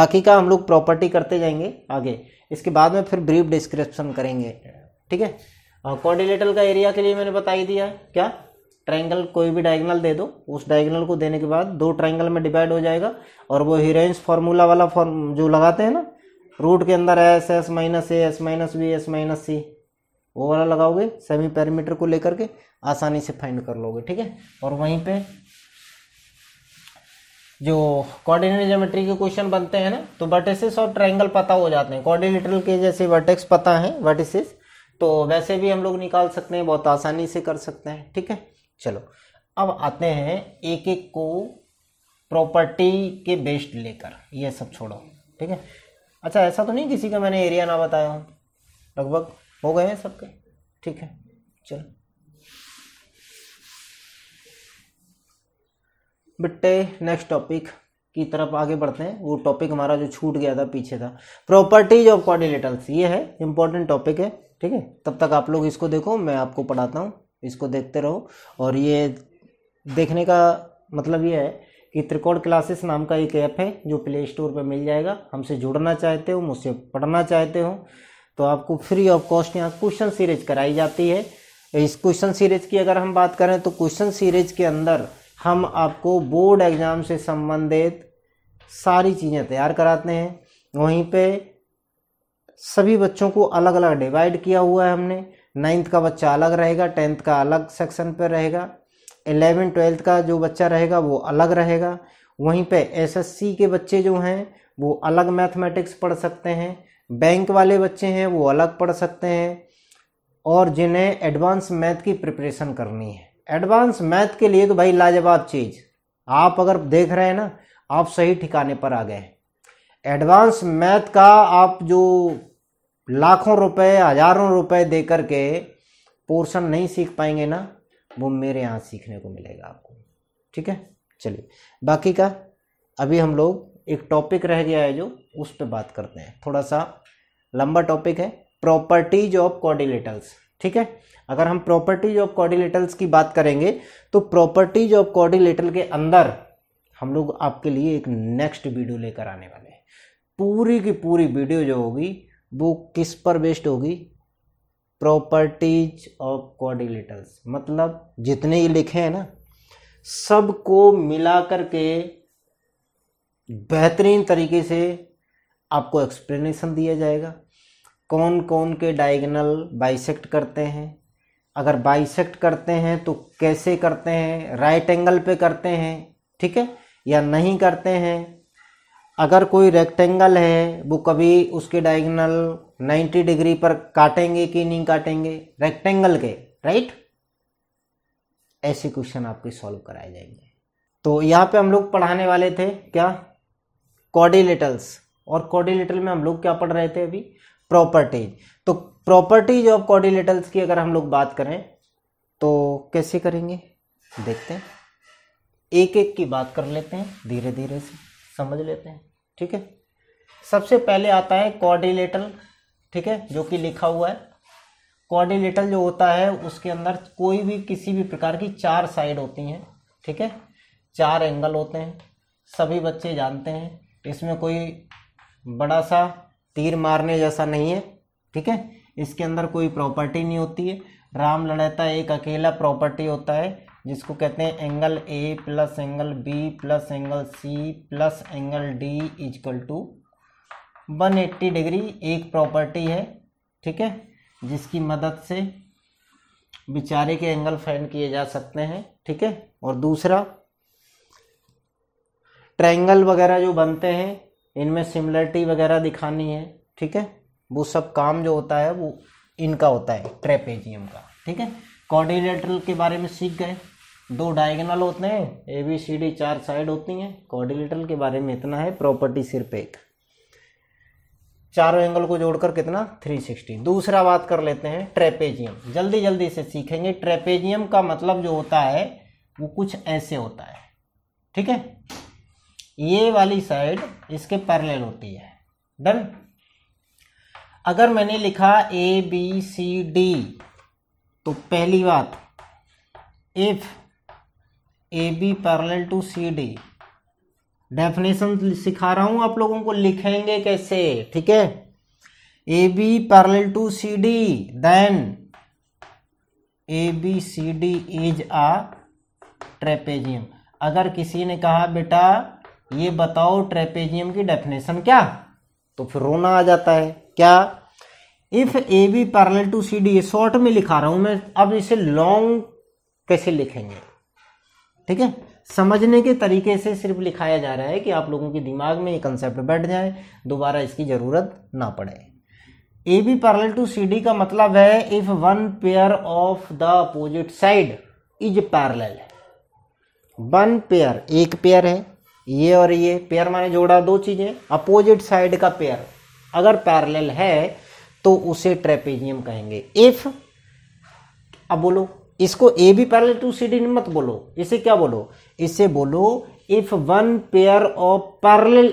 बाकी का हम लोग प्रॉपर्टी करते जाएंगे आगे इसके बाद में फिर ब्रीफ डिस्क्रिप्शन करेंगे ठीक है कॉर्डिलेटल हाँ, का एरिया के लिए मैंने बता ही दिया क्या ट्रायंगल कोई भी डायगनल दे दो उस डायगनल को देने के बाद दो ट्रायंगल में डिवाइड हो जाएगा और वो हीरोइंस फार्मूला वाला फॉर्म जो लगाते हैं ना रूट के अंदर S S minus A S minus B S minus C वो वाला लगाओगे सेमी पैरामीटर को लेकर के आसानी से फाइंड कर लोगे ठीक है और वहीं पे जो कोऑर्डिनेट ज्योमेट्री के क्वेश्चन बनते हैं ना तो वर्टिसेस और ट्रायंगल पता हो जाते हैं कोऑर्डिनेटल के जैसे वर्टेक्स पता है वर्टिसेस तो वैसे भी हम लोग निकाल सकते हैं बहुत आसानी से कर सकते हैं ठीक है चलो अब आते हैं एक एक को प्रॉपर्टी के बेस्ड लेकर ये सब छोड़ो ठीक है अच्छा ऐसा तो नहीं किसी का मैंने एरिया ना बताया हो लगभग हो गए हैं सबके ठीक है चलो बिट्टे नेक्स्ट टॉपिक की तरफ आगे बढ़ते हैं वो टॉपिक हमारा जो छूट गया था पीछे था प्रॉपर्टीज ऑफ कोऑर्डिनेटर्स ये है इंपॉर्टेंट टॉपिक है ठीक है तब तक आप लोग इसको देखो मैं आपको पढ़ाता हूँ इसको देखते रहो और ये देखने का मतलब ये है कि त्रिकोण क्लासेस नाम का एक ऐप है जो प्ले स्टोर पर मिल जाएगा हमसे जुड़ना चाहते हो मुझसे पढ़ना चाहते हो तो आपको फ्री ऑफ कॉस्ट यहाँ क्वेश्चन सीरीज कराई जाती है इस क्वेश्चन सीरीज की अगर हम बात करें तो क्वेश्चन सीरीज के अंदर हम आपको बोर्ड एग्ज़ाम से संबंधित सारी चीज़ें तैयार कराते हैं वहीं पे सभी बच्चों को अलग अलग डिवाइड किया हुआ है हमने नाइन्थ का बच्चा अलग रहेगा टेंथ का अलग सेक्शन पर रहेगा एलेवन ट्वेल्थ का जो बच्चा रहेगा वो अलग रहेगा वहीं पे एसएससी के बच्चे जो हैं वो अलग मैथमेटिक्स पढ़ सकते हैं बैंक वाले बच्चे हैं वो अलग पढ़ सकते हैं और जिन्हें एडवांस मैथ की प्रिपरेशन करनी है एडवांस मैथ के लिए तो भाई लाजवाब चीज़ आप अगर देख रहे हैं ना आप सही ठिकाने पर आ गए एडवांस मैथ का आप जो लाखों रुपए हजारों रुपए दे करके के पोर्शन नहीं सीख पाएंगे ना वो मेरे यहाँ सीखने को मिलेगा आपको ठीक है चलिए बाकी का अभी हम लोग एक टॉपिक रह गया है जो उस पर बात करते हैं थोड़ा सा लंबा टॉपिक है प्रॉपर्टीज ऑफ कॉर्डिलेटल्स ठीक है अगर हम प्रॉपर्टीज ऑफ कॉर्डिलेटल्स की बात करेंगे तो प्रॉपर्टीज ऑफ कॉर्डिलेटल के अंदर हम लोग आपके लिए एक नेक्स्ट वीडियो लेकर आने वाले हैं पूरी की पूरी वीडियो जो होगी बुक किस पर बेस्ड होगी प्रॉपर्टीज ऑफ कोऑर्डिनेटर्स मतलब जितने ही लिखे हैं ना सबको मिला के बेहतरीन तरीके से आपको एक्सप्लेनेशन दिया जाएगा कौन कौन के डायगनल बाइसेक्ट करते हैं अगर बाइसेक्ट करते हैं तो कैसे करते हैं राइट एंगल पे करते हैं ठीक है या नहीं करते हैं अगर कोई रेक्टेंगल है वो कभी उसके डायगोनल 90 डिग्री पर काटेंगे कि नहीं काटेंगे रेक्टेंगल के राइट ऐसे क्वेश्चन आपके सॉल्व कराए जाएंगे तो यहाँ पे हम लोग पढ़ाने वाले थे क्या कॉर्डिलेटल्स और कॉर्डिलेटल में हम लोग क्या पढ़ रहे थे अभी प्रॉपर्टीज तो प्रॉपर्टीज ऑफ कॉर्डिलेटल्स की अगर हम लोग बात करें तो कैसे करेंगे देखते हैं एक एक की बात कर लेते हैं धीरे धीरे से समझ लेते हैं ठीक है सबसे पहले आता है कॉर्डिलेटल ठीक है जो कि लिखा हुआ है कॉर्डिलेटल जो होता है उसके अंदर कोई भी किसी भी प्रकार की चार साइड होती हैं ठीक है चार एंगल होते हैं सभी बच्चे जानते हैं इसमें कोई बड़ा सा तीर मारने जैसा नहीं है ठीक है इसके अंदर कोई प्रॉपर्टी नहीं होती है राम लड़ैता एक अकेला प्रॉपर्टी होता है जिसको कहते हैं angle A plus angle B plus angle C plus angle D is equal to one eighty degree एक प्रॉपर्टी है ठीक है जिसकी मदद से बिचारे के एंगल फाइंड किए जा सकते हैं ठीक है और दूसरा ट्रायंगल वगैरह जो बनते हैं इनमें सिमिलरिटी वगैरह दिखानी है ठीक है वो सब काम जो होता है वो इनका होता है ट्रेपेजियम का ठीक है कोऑर्डिनेटर के बारे में सीख गए दो डायगोनल होते हैं ए बी सी डी चार साइड होती हैं कॉर्डिलेटरल के बारे में इतना है प्रॉपर्टी सिर्फ एक चारों एंगल को जोड़कर कितना 360 दूसरा बात कर लेते हैं ट्रेपेजियम जल्दी जल्दी से सीखेंगे ट्रेपेजियम का मतलब जो होता है वो कुछ ऐसे होता है ठीक है ये वाली साइड इसके पैरेलल होती है डन अगर मैंने लिखा ए बी सी डी तो पहली बात if A B parallel to C D definition सिखा रहा हूं आप लोगों को लिखेंगे कैसे ठीक है A B parallel to C D then A B C D is a trapezium अगर किसी ने कहा बेटा ये बताओ ट्रेपेजियम की डेफिनेशन क्या तो फिर रोना आ जाता है क्या if A B parallel to C D short में लिखा रहा हूं मैं अब इसे लॉन्ग कैसे लिखेंगे ठीक है समझने के तरीके से सिर्फ लिखाया जा रहा है कि आप लोगों के दिमाग में ये कंसेप्ट बैठ जाए दोबारा इसकी ज़रूरत ना पड़े A B parallel to C D का मतलब है if one pair of the opposite side is parallel one pair एक पेयर है ये और ये पेयर माने जोड़ा दो चीज़ें अपोजिट साइड का पेयर अगर पैरल है तो उसे ट्रेपेजियम कहेंगे इफ अब बोलो इसको A B parallel to C D मत बोलो इसे क्या बोलो इसे बोलो if one pair of parallel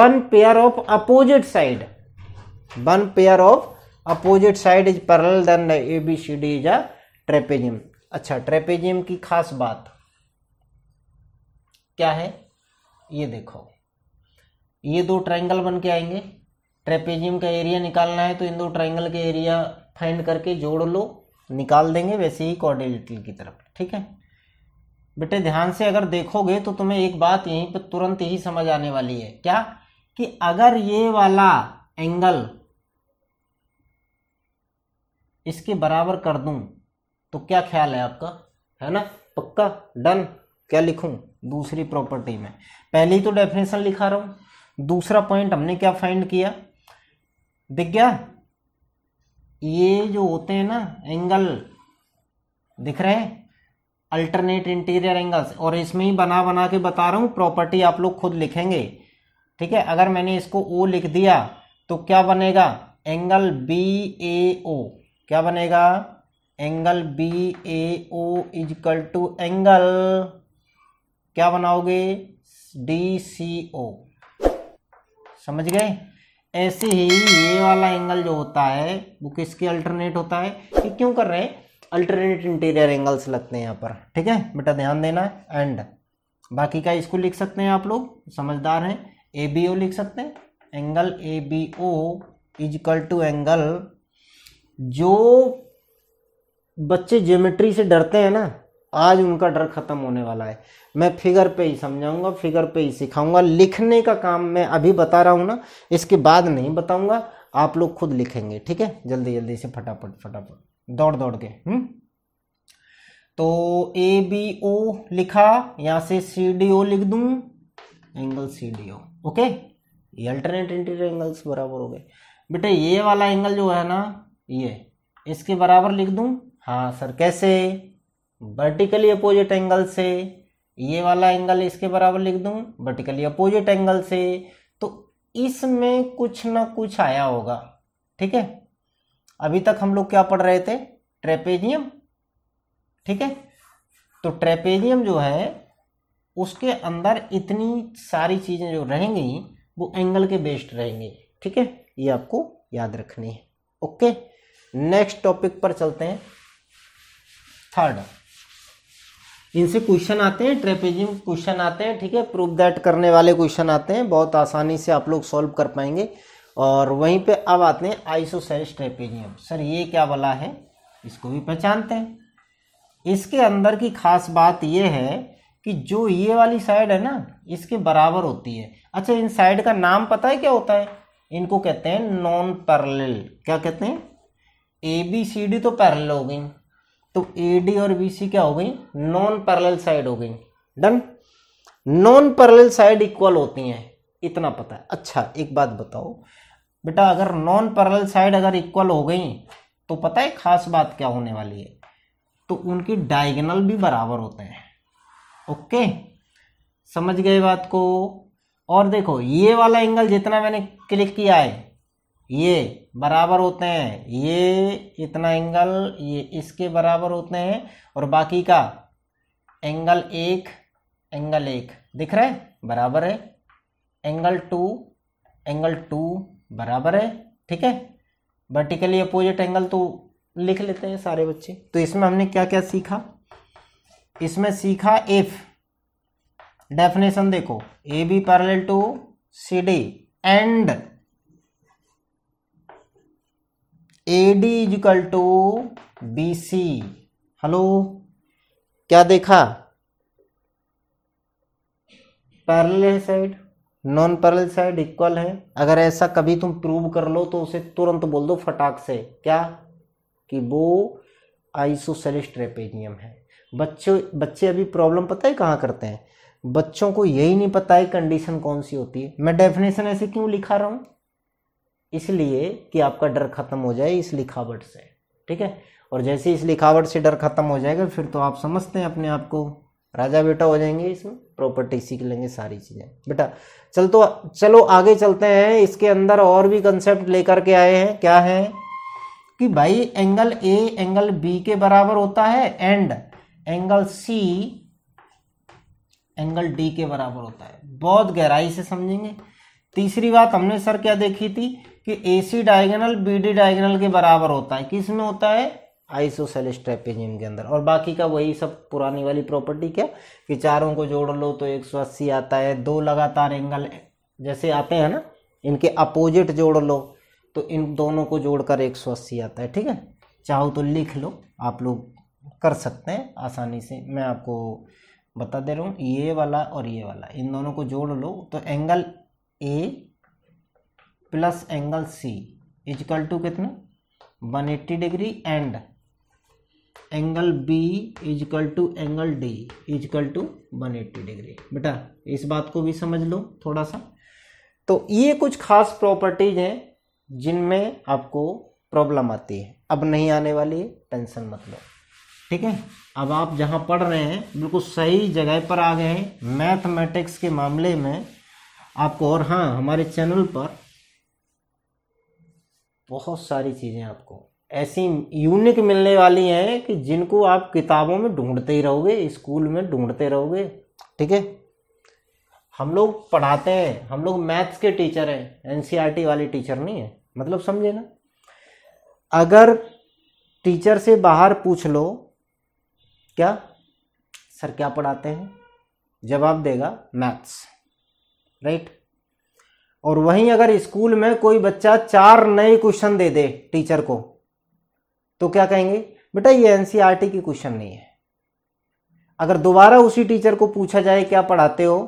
one pair of opposite side one pair of opposite side is parallel then A B C D is a trapezium अच्छा ट्रेपेजियम की खास बात क्या है ये देखो ये दो ट्राइंगल बन के आएंगे ट्रेपेजियम का एरिया निकालना है तो इन दो ट्राइंगल के एरिया फाइंड करके जोड़ लो निकाल देंगे वैसे ही क्वाड्रिलेटरल की तरफ ठीक है बेटे ध्यान से अगर देखोगे तो तुम्हें एक बात यहीं पर तुरंत ही समझ आने वाली है क्या कि अगर ये वाला एंगल इसके बराबर कर दूं तो क्या ख्याल है आपका है ना पक्का डन क्या लिखूं दूसरी प्रॉपर्टी में पहली तो डेफिनेशन लिखा रहा हूं दूसरा पॉइंट हमने क्या फाइंड किया दिख गया ये जो होते हैं ना एंगल दिख रहे हैं अल्टरनेट इंटीरियर एंगल्स और इसमें ही बना बना के बता रहा हूँ प्रॉपर्टी आप लोग खुद लिखेंगे ठीक है अगर मैंने इसको ओ लिख दिया तो क्या बनेगा एंगल बी ए ओ क्या बनेगा angle B A O is equal to angle क्या बनाओगे डी सी ओ समझ गए ऐसे ही ये वाला एंगल जो होता है वो किसके अल्टरनेट होता है ये क्यों कर रहे हैं अल्टरनेट इंटीरियर एंगल्स लगते हैं यहाँ पर ठीक है बेटा ध्यान देना है एंड बाकी का इसको लिख सकते हैं आप लोग समझदार हैं ए बी ओ लिख सकते हैं angle A B O is equal to angle जो बच्चे ज्योमेट्री से डरते हैं ना आज उनका डर खत्म होने वाला है मैं फिगर पे ही समझाऊंगा फिगर पे ही सिखाऊंगा लिखने का काम मैं अभी बता रहा हूँ ना इसके बाद नहीं बताऊंगा आप लोग खुद लिखेंगे ठीक है जल्दी जल्दी से फटाफट फटाफट दौड़ दौड़ के हम्म तो ए बी ओ लिखा यहाँ से सी डी ओ लिख दू angle C D O okay ये अल्टरनेट इंटीरियर एंगल्स बराबर हो गए बेटे ये वाला एंगल जो है ना ये इसके बराबर लिख दू हाँ सर कैसे वर्टिकली अपोजिट एंगल से ये वाला एंगल इसके बराबर लिख दूँ वर्टिकली अपोजिट एंगल से तो इसमें कुछ ना कुछ आया होगा ठीक है अभी तक हम लोग क्या पढ़ रहे थे ट्रेपेजियम ठीक है तो ट्रेपेजियम जो है उसके अंदर इतनी सारी चीज़ें जो रहेंगी वो एंगल के बेस्ड रहेंगी ठीक है ये आपको याद रखनी है ओके नेक्स्ट टॉपिक पर चलते हैं थर्ड इनसे क्वेश्चन आते हैं ट्रेपेजिम क्वेश्चन आते हैं ठीक है प्रूफ दैट करने वाले क्वेश्चन आते हैं बहुत आसानी से आप लोग सॉल्व कर पाएंगे और वहीं पे अब आते हैं आइसोसेल्स ट्रेपेजियम सर ये क्या वाला है इसको भी पहचानते हैं इसके अंदर की खास बात यह है कि जो ये वाली साइड है ना इसके बराबर होती है अच्छा इन साइड का नाम पता है क्या होता है इनको कहते हैं नॉन पैरेलल क्या कहते हैं ए बी सी डी तो पैरेलल हो गई तो ए डी और बी सी क्या हो गई नॉन पैरेलल साइड हो गई done non parallel side equal होती हैं इतना पता है अच्छा एक बात बताओ बेटा अगर नॉन पैरेलल साइड अगर इक्वल हो गई तो पता है खास बात क्या होने वाली है तो उनकी डायगनल भी बराबर होते हैं ओके समझ गए बात को और देखो ये वाला एंगल जितना मैंने क्लिक किया है ये बराबर होते हैं ये इतना एंगल ये इसके बराबर होते हैं और बाकी का एंगल एक एंगल एक दिख रहा है बराबर है एंगल टू एंगल टू बराबर है ठीक है वर्टिकली अपोजिट एंगल तो लिख लेते हैं सारे बच्चे तो इसमें हमने क्या क्या सीखा इसमें सीखा एफ डेफिनेशन देखो A B parallel to C D and A D equal to B C hello क्या देखा पैरल है side non parallel side equal है अगर ऐसा कभी तुम प्रूव कर लो तो उसे तुरंत बोल दो फटाक से क्या कि वो आइसोसेलिस ट्रेपेजियम है बच्चों बच्चे अभी प्रॉब्लम पता है कहाँ करते हैं बच्चों को यही नहीं पता है कंडीशन कौन सी होती है मैं डेफिनेशन ऐसे क्यों लिखा रहा हूँ इसलिए कि आपका डर खत्म हो जाए इस लिखावट से ठीक है और जैसे इस लिखावट से डर खत्म हो जाएगा फिर तो आप समझते हैं अपने आप को राजा बेटा हो जाएंगे इसमें प्रॉपर्टी सीख लेंगे सारी चीज़ें बेटा चल तो चलो आगे चलते हैं इसके अंदर और भी कंसेप्ट लेकर के आए हैं क्या है कि भाई एंगल ए एंगल बी के बराबर होता है and angle C angle D के बराबर होता है बहुत गहराई से समझेंगे तीसरी बात हमने सर क्या देखी थी कि A C diagonal B D diagonal के बराबर होता है किस में होता है आइसोसेल स्ट्रेपेजियम के अंदर और बाकी का वही सब पुरानी वाली प्रॉपर्टी क्या कि चारों को जोड़ लो तो 180 आता है दो लगातार एंगल जैसे आते हैं ना इनके अपोजिट जोड़ लो तो इन दोनों को जोड़कर 180 आता है ठीक है चाहो तो लिख लो आप लोग कर सकते हैं आसानी से मैं आपको बता दे रहा हूँ ये वाला और ये वाला इन दोनों को जोड़ लो तो angle A plus angle C is equal to कितने 180 degree and angle B is equal to angle D is equal to 180 degree बेटा इस बात को भी समझ लो थोड़ा सा तो ये कुछ खास प्रॉपर्टीज हैं जिनमें आपको प्रॉब्लम आती है अब नहीं आने वाली है टेंशन मत लो ठीक है अब आप जहाँ पढ़ रहे हैं बिल्कुल सही जगह पर आ गए हैं मैथमेटिक्स के मामले में आपको और हाँ हमारे चैनल पर बहुत सारी चीज़ें आपको ऐसी यूनिक मिलने वाली हैं कि जिनको आप किताबों में ढूंढते ही रहोगे स्कूल में ढूंढते रहोगे ठीक है हम लोग पढ़ाते हैं हम लोग मैथ्स के टीचर हैं एनसीईआरटी e वाले टीचर नहीं है मतलब समझे ना अगर टीचर से बाहर पूछ लो क्या सर क्या पढ़ाते हैं जवाब देगा मैथ्स राइट और वहीं अगर स्कूल में कोई बच्चा चार नए क्वेश्चन दे दे टीचर को तो क्या कहेंगे बेटा ये एनसीईआरटी e की क्वेश्चन नहीं है अगर दोबारा उसी टीचर को पूछा जाए क्या पढ़ाते हो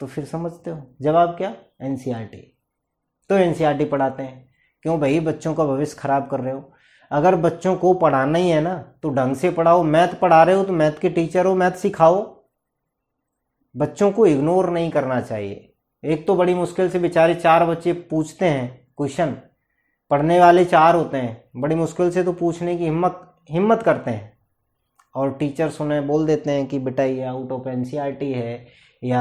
तो फिर समझते हो जवाब क्या एनसीईआरटी e तो एनसीईआरटी e पढ़ाते हैं क्यों भाई बच्चों का भविष्य खराब कर रहे हो अगर बच्चों को पढ़ाना ही है ना तो ढंग से पढ़ाओ मैथ पढ़ा रहे हो तो मैथ के टीचर हो मैथ सिखाओ बच्चों को इग्नोर नहीं करना चाहिए एक तो बड़ी मुश्किल से बेचारे चार बच्चे पूछते हैं क्वेश्चन पढ़ने वाले चार होते हैं बड़ी मुश्किल से तो पूछने की हिम्मत हिम्मत करते हैं और टीचर्स उन्हें बोल देते हैं कि बेटा ये आउट ऑफ एन है या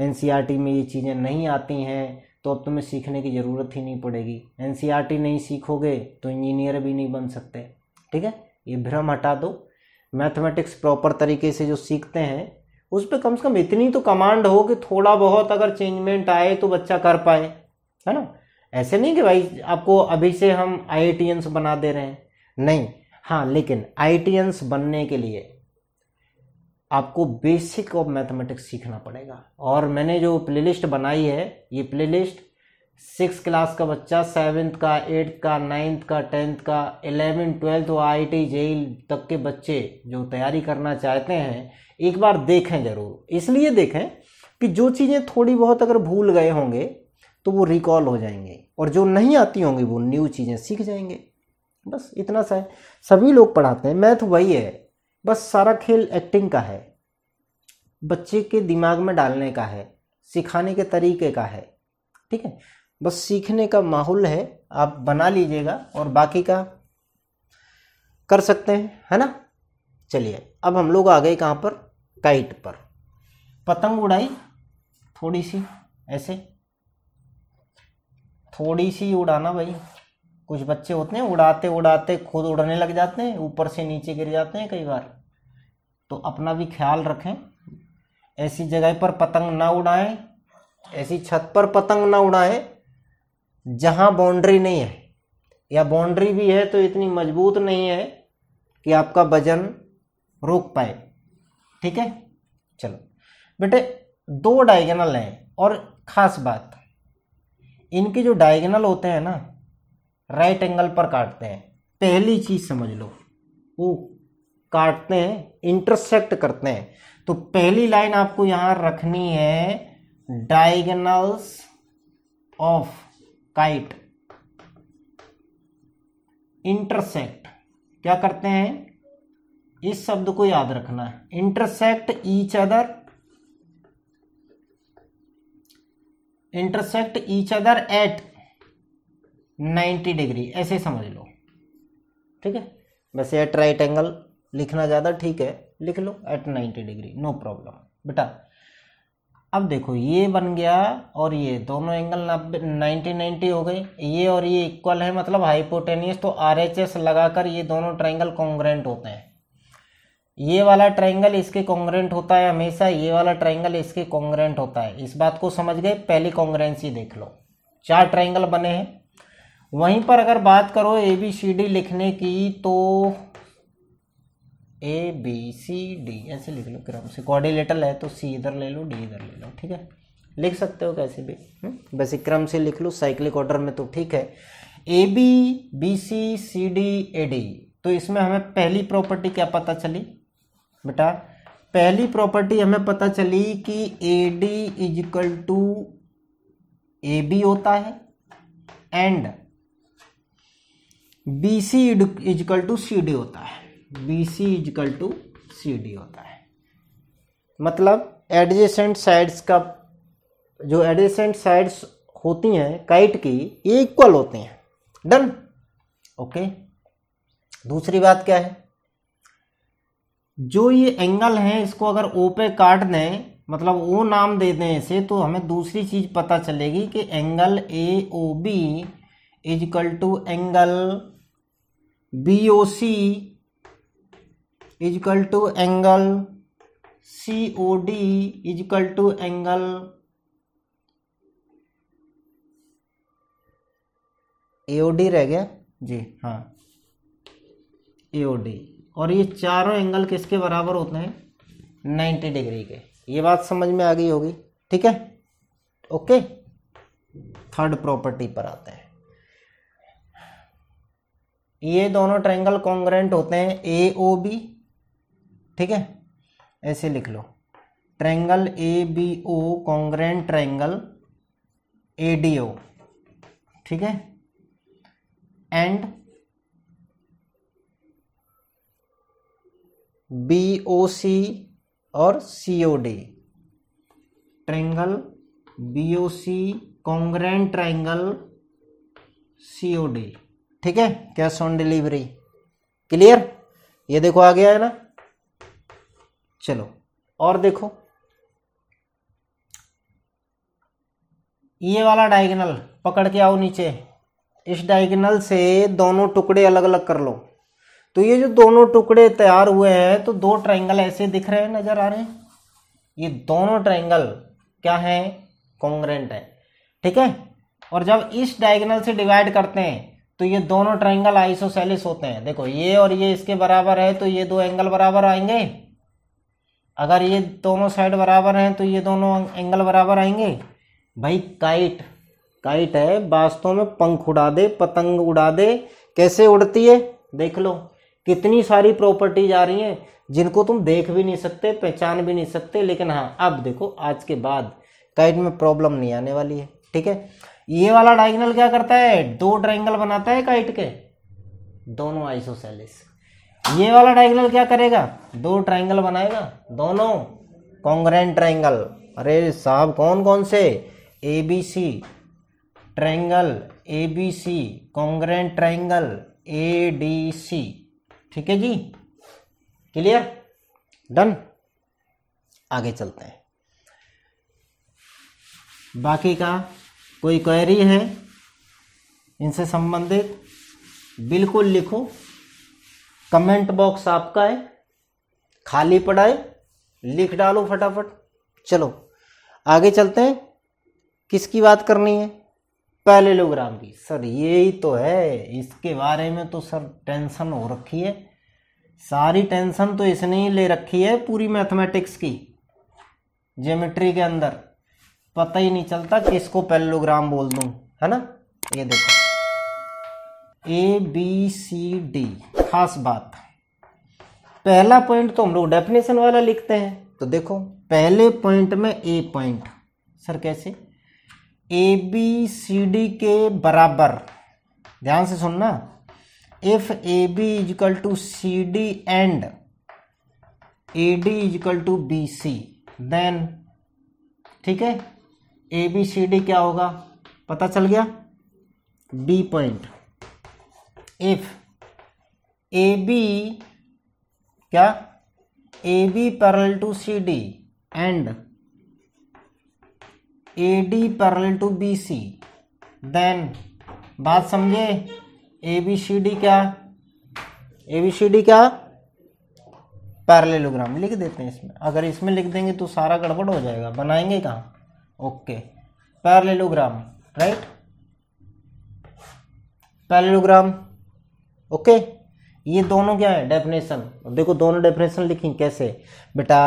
एन e में ये चीज़ें नहीं आती हैं तो अब तुम्हें सीखने की ज़रूरत ही नहीं पड़ेगी एन e नहीं सीखोगे तो इंजीनियर भी नहीं बन सकते ठीक है ये भ्रम हटा दो मैथमेटिक्स प्रॉपर तरीके से जो सीखते हैं उस पर कम से कम इतनी तो कमांड हो कि थोड़ा बहुत अगर चेंजमेंट आए तो बच्चा कर पाए है ना ऐसे नहीं कि भाई आपको अभी से हम आई बना दे रहे हैं नहीं हाँ लेकिन आई बनने के लिए आपको बेसिक ऑफ मैथमेटिक्स सीखना पड़ेगा और मैंने जो प्लेलिस्ट बनाई है ये प्लेलिस्ट सिक्स क्लास का बच्चा सेवन्थ का एट्थ का नाइन्थ का टेंथ का एलेवेंथ ट्वेल्थ और आई टी तक के बच्चे जो तैयारी करना चाहते हैं एक बार देखें जरूर इसलिए देखें कि जो चीज़ें थोड़ी बहुत अगर भूल गए होंगे तो वो रिकॉल हो जाएंगे और जो नहीं आती होंगी वो न्यू चीज़ें सीख जाएंगे बस इतना सा है सभी लोग पढ़ाते हैं मैथ वही है बस सारा खेल एक्टिंग का है बच्चे के दिमाग में डालने का है सिखाने के तरीके का है ठीक है बस सीखने का माहौल है आप बना लीजिएगा और बाकी का कर सकते हैं है ना चलिए अब हम लोग आ गए कहाँ पर काइट पर पतंग उड़ाई थोड़ी सी ऐसे थोड़ी सी उड़ाना भाई कुछ बच्चे होते हैं उड़ाते उड़ाते खुद उड़ने लग जाते हैं ऊपर से नीचे गिर जाते हैं कई बार तो अपना भी ख्याल रखें ऐसी जगह पर पतंग ना उड़ाएं ऐसी छत पर पतंग ना उड़ाएं जहां बाउंड्री नहीं है या बाउंड्री भी है तो इतनी मजबूत नहीं है कि आपका वजन रोक पाए ठीक है चलो बेटे दो डायगनल हैं और ख़ास बात इनके जो डायगनल होते हैं ना राइट एंगल पर काटते हैं पहली चीज़ समझ लो वो काटते हैं इंटरसेक्ट करते हैं तो पहली लाइन आपको यहां रखनी है डायगनल्स ऑफ काइट इंटरसेक्ट क्या करते हैं इस शब्द को याद रखना है intersect each other intersect each other at 90 degree ऐसे समझ लो ठीक है वैसे एट राइट एंगल लिखना ज़्यादा ठीक है लिख लो एट 90 डिग्री नो प्रॉब्लम बेटा अब देखो ये बन गया और ये दोनों एंगल नब्बे नाइन्टी नाइन्टी हो गए ये और ये इक्वल है मतलब हाइपोटेनियस तो आर एच एस लगाकर ये दोनों ट्राइंगल कॉन्ग्रेंट होते हैं ये वाला ट्राइंगल इसके कॉन्ग्रेंट होता है हमेशा ये वाला ट्राइंगल इसके कॉन्ग्रेंट होता है इस बात को समझ गए पहली कॉन्ग्रेंसी देख लो चार ट्राइंगल बने हैं वहीं पर अगर बात करो ए बी सी डी लिखने की तो ए बी सी डी ऐसे लिख लो क्रम से कोऑर्डिनेटर है तो सी इधर ले लो डी इधर ले लो ठीक है लिख सकते हो कैसे भी वैसे हम्म? क्रम से लिख लो साइक्लिक ऑर्डर में तो ठीक है A B B C C D A D तो इसमें हमें पहली प्रॉपर्टी क्या पता चली बेटा पहली प्रॉपर्टी हमें पता चली कि A D is equal to A B होता है and B C is equal to C D होता है B C is equal to C D होता है मतलब एडजेसेंट साइड्स का जो एडजेसेंट साइड्स होती हैं काइट की ये इक्वल होते हैं डन ओके दूसरी बात क्या है जो ये एंगल है इसको अगर ओ पे काट दें मतलब ओ नाम दे दें इसे तो हमें दूसरी चीज़ पता चलेगी कि angle A O B is equal to angle B O C is equal to angle C O D is equal to angle A O D रह गया जी हाँ ए ओ डी और ये चारों एंगल किसके बराबर होते हैं नाइन्टी डिग्री के ये बात समझ में आ गई होगी ठीक है ओके थर्ड प्रॉपर्टी पर आते हैं ये दोनों ट्रायंगल कॉन्ग्रेंट होते हैं ए ओ बी ठीक है ऐसे लिख लो triangle A B O congruent triangle A D O ठीक है एंड बी ओ सी और C O D triangle B O C congruent triangle C O D ठीक है कैश ऑन डिलीवरी क्लियर ये देखो आ गया है ना चलो और देखो ये वाला डायगनल पकड़ के आओ नीचे इस डायगनल से दोनों टुकड़े अलग अलग कर लो तो ये जो दोनों टुकड़े तैयार हुए हैं तो दो ट्राइंगल ऐसे दिख रहे हैं नजर आ रहे हैं ये दोनों ट्राइंगल क्या है कॉन्ग्रेंट है ठीक है और जब इस डायगोनल से डिवाइड करते हैं तो ये दोनों ट्राइंगल आइसोसेलिस होते हैं देखो ये और ये इसके बराबर है तो ये दो एंगल बराबर आएंगे अगर ये दोनों साइड बराबर हैं तो ये दोनों एंगल बराबर आएंगे भाई काइट काइट है वास्तव में पंख उड़ा दे पतंग उड़ा दे कैसे उड़ती है देख लो कितनी सारी प्रॉपर्टीज आ रही हैं जिनको तुम देख भी नहीं सकते पहचान भी नहीं सकते लेकिन हाँ अब देखो आज के बाद काइट में प्रॉब्लम नहीं आने वाली है ठीक है ये वाला डाइंगल क्या करता है दो ट्राइंगल बनाता है काइट के दोनों आइसोसेलिस ये वाला ट्राइंगल क्या करेगा दो ट्राइंगल बनाएगा दोनों कॉन्ग्रेंट ट्राइंगल अरे साहब कौन कौन से A B C triangle A B C congruent triangle A D C ठीक है जी क्लियर डन आगे चलते हैं बाकी का कोई क्वेरी है इनसे संबंधित बिल्कुल लिखो कमेंट बॉक्स आपका है खाली पड़ा है लिख डालो फटाफट चलो आगे चलते हैं किसकी बात करनी है पैलेलोग्राम की सर यही तो है इसके बारे में तो सर टेंशन हो रखी है सारी टेंशन तो इसने ही ले रखी है पूरी मैथमेटिक्स की ज्योमेट्री के अंदर पता ही नहीं चलता किसको पैलेलोग्राम बोल दूँ है ना ये देखो ए बी सी डी खास बात पहला पॉइंट तो हम लोग डेफिनेशन वाला लिखते हैं तो देखो पहले पॉइंट में ए पॉइंट सर कैसे ए बी सी डी के बराबर ध्यान से सुनना if A B is equal to C D and A D is equal to B C then ठीक है ए बी सी डी क्या होगा पता चल गया B point if A B क्या A B parallel to C D and A D parallel to B C then बात समझे ए बी सी डी क्या ए बी सी डी क्या पैरलेलोग्राम लिख देते हैं इसमें अगर इसमें लिख देंगे तो सारा गड़बड़ हो जाएगा बनाएंगे कहाँ okay parallelogram right parallelogram okay ये दोनों क्या है डेफिनेशन देखो दोनों डेफिनेशन लिखें कैसे बेटा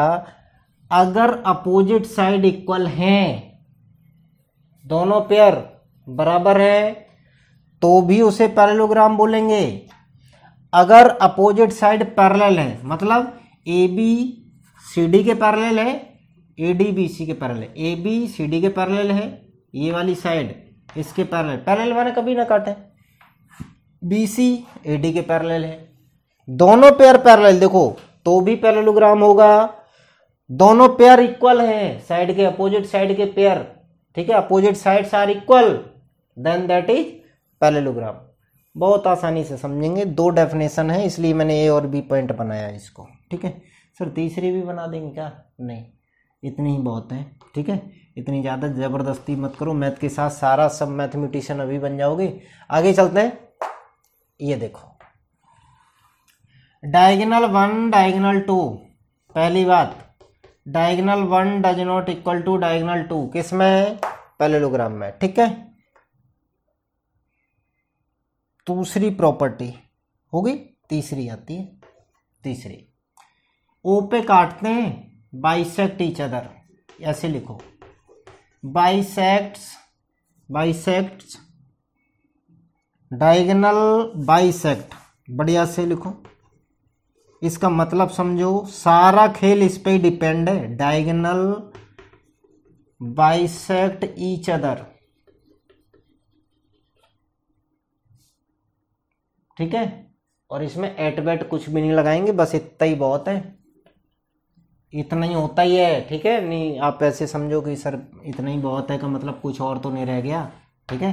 अगर अपोजिट साइड इक्वल हैं दोनों पेयर बराबर है तो भी उसे पैरेलोग्राम बोलेंगे अगर अपोजिट साइड पैरेलल है मतलब ए बी सी डी के पैरेलल है ए डी बी सी के parallel A B C D के पैरेलल है ये वाली साइड इसके पैरेलल पैरेलल वाले कभी ना काटे बी सी ए डी के पैरेलल है दोनों पेयर पैरेलल देखो तो भी पैरेलोग्राम होगा दोनों पेयर इक्वल है साइड के अपोजिट साइड के पेयर ठीक है opposite sides are equal then that is parallelogram बहुत आसानी से समझेंगे दो डेफिनेशन है इसलिए मैंने ए और बी पॉइंट बनाया इसको ठीक है सर तीसरी भी बना देंगे क्या नहीं इतनी ही बहुत है ठीक है इतनी ज़्यादा ज़बरदस्ती मत करो मैथ के साथ सारा सब मैथमेटिशियन अभी बन जाओगे आगे चलते हैं ये देखो डायगनल वन डायगनल टू पहली बात diagonal one does not equal to diagonal two किस में है पैलेलोग्राम में ठीक है दूसरी प्रॉपर्टी होगी तीसरी आती है तीसरी ओ पे काटते हैं बाइसेक्ट इच अदर ऐसे लिखो बाइसेक्ट्स बाइसेक्ट्स डायगनल बाइसेक्ट बढ़िया से लिखो इसका मतलब समझो सारा खेल इस पर डिपेंड है डायगनल बाइसेक्ट ईच अदर ठीक है और इसमें एट बैट कुछ भी नहीं लगाएंगे बस इतना ही बहुत है इतना ही होता ही है ठीक है नहीं आप ऐसे समझो कि सर इतना ही बहुत है का मतलब कुछ और तो नहीं रह गया ठीक है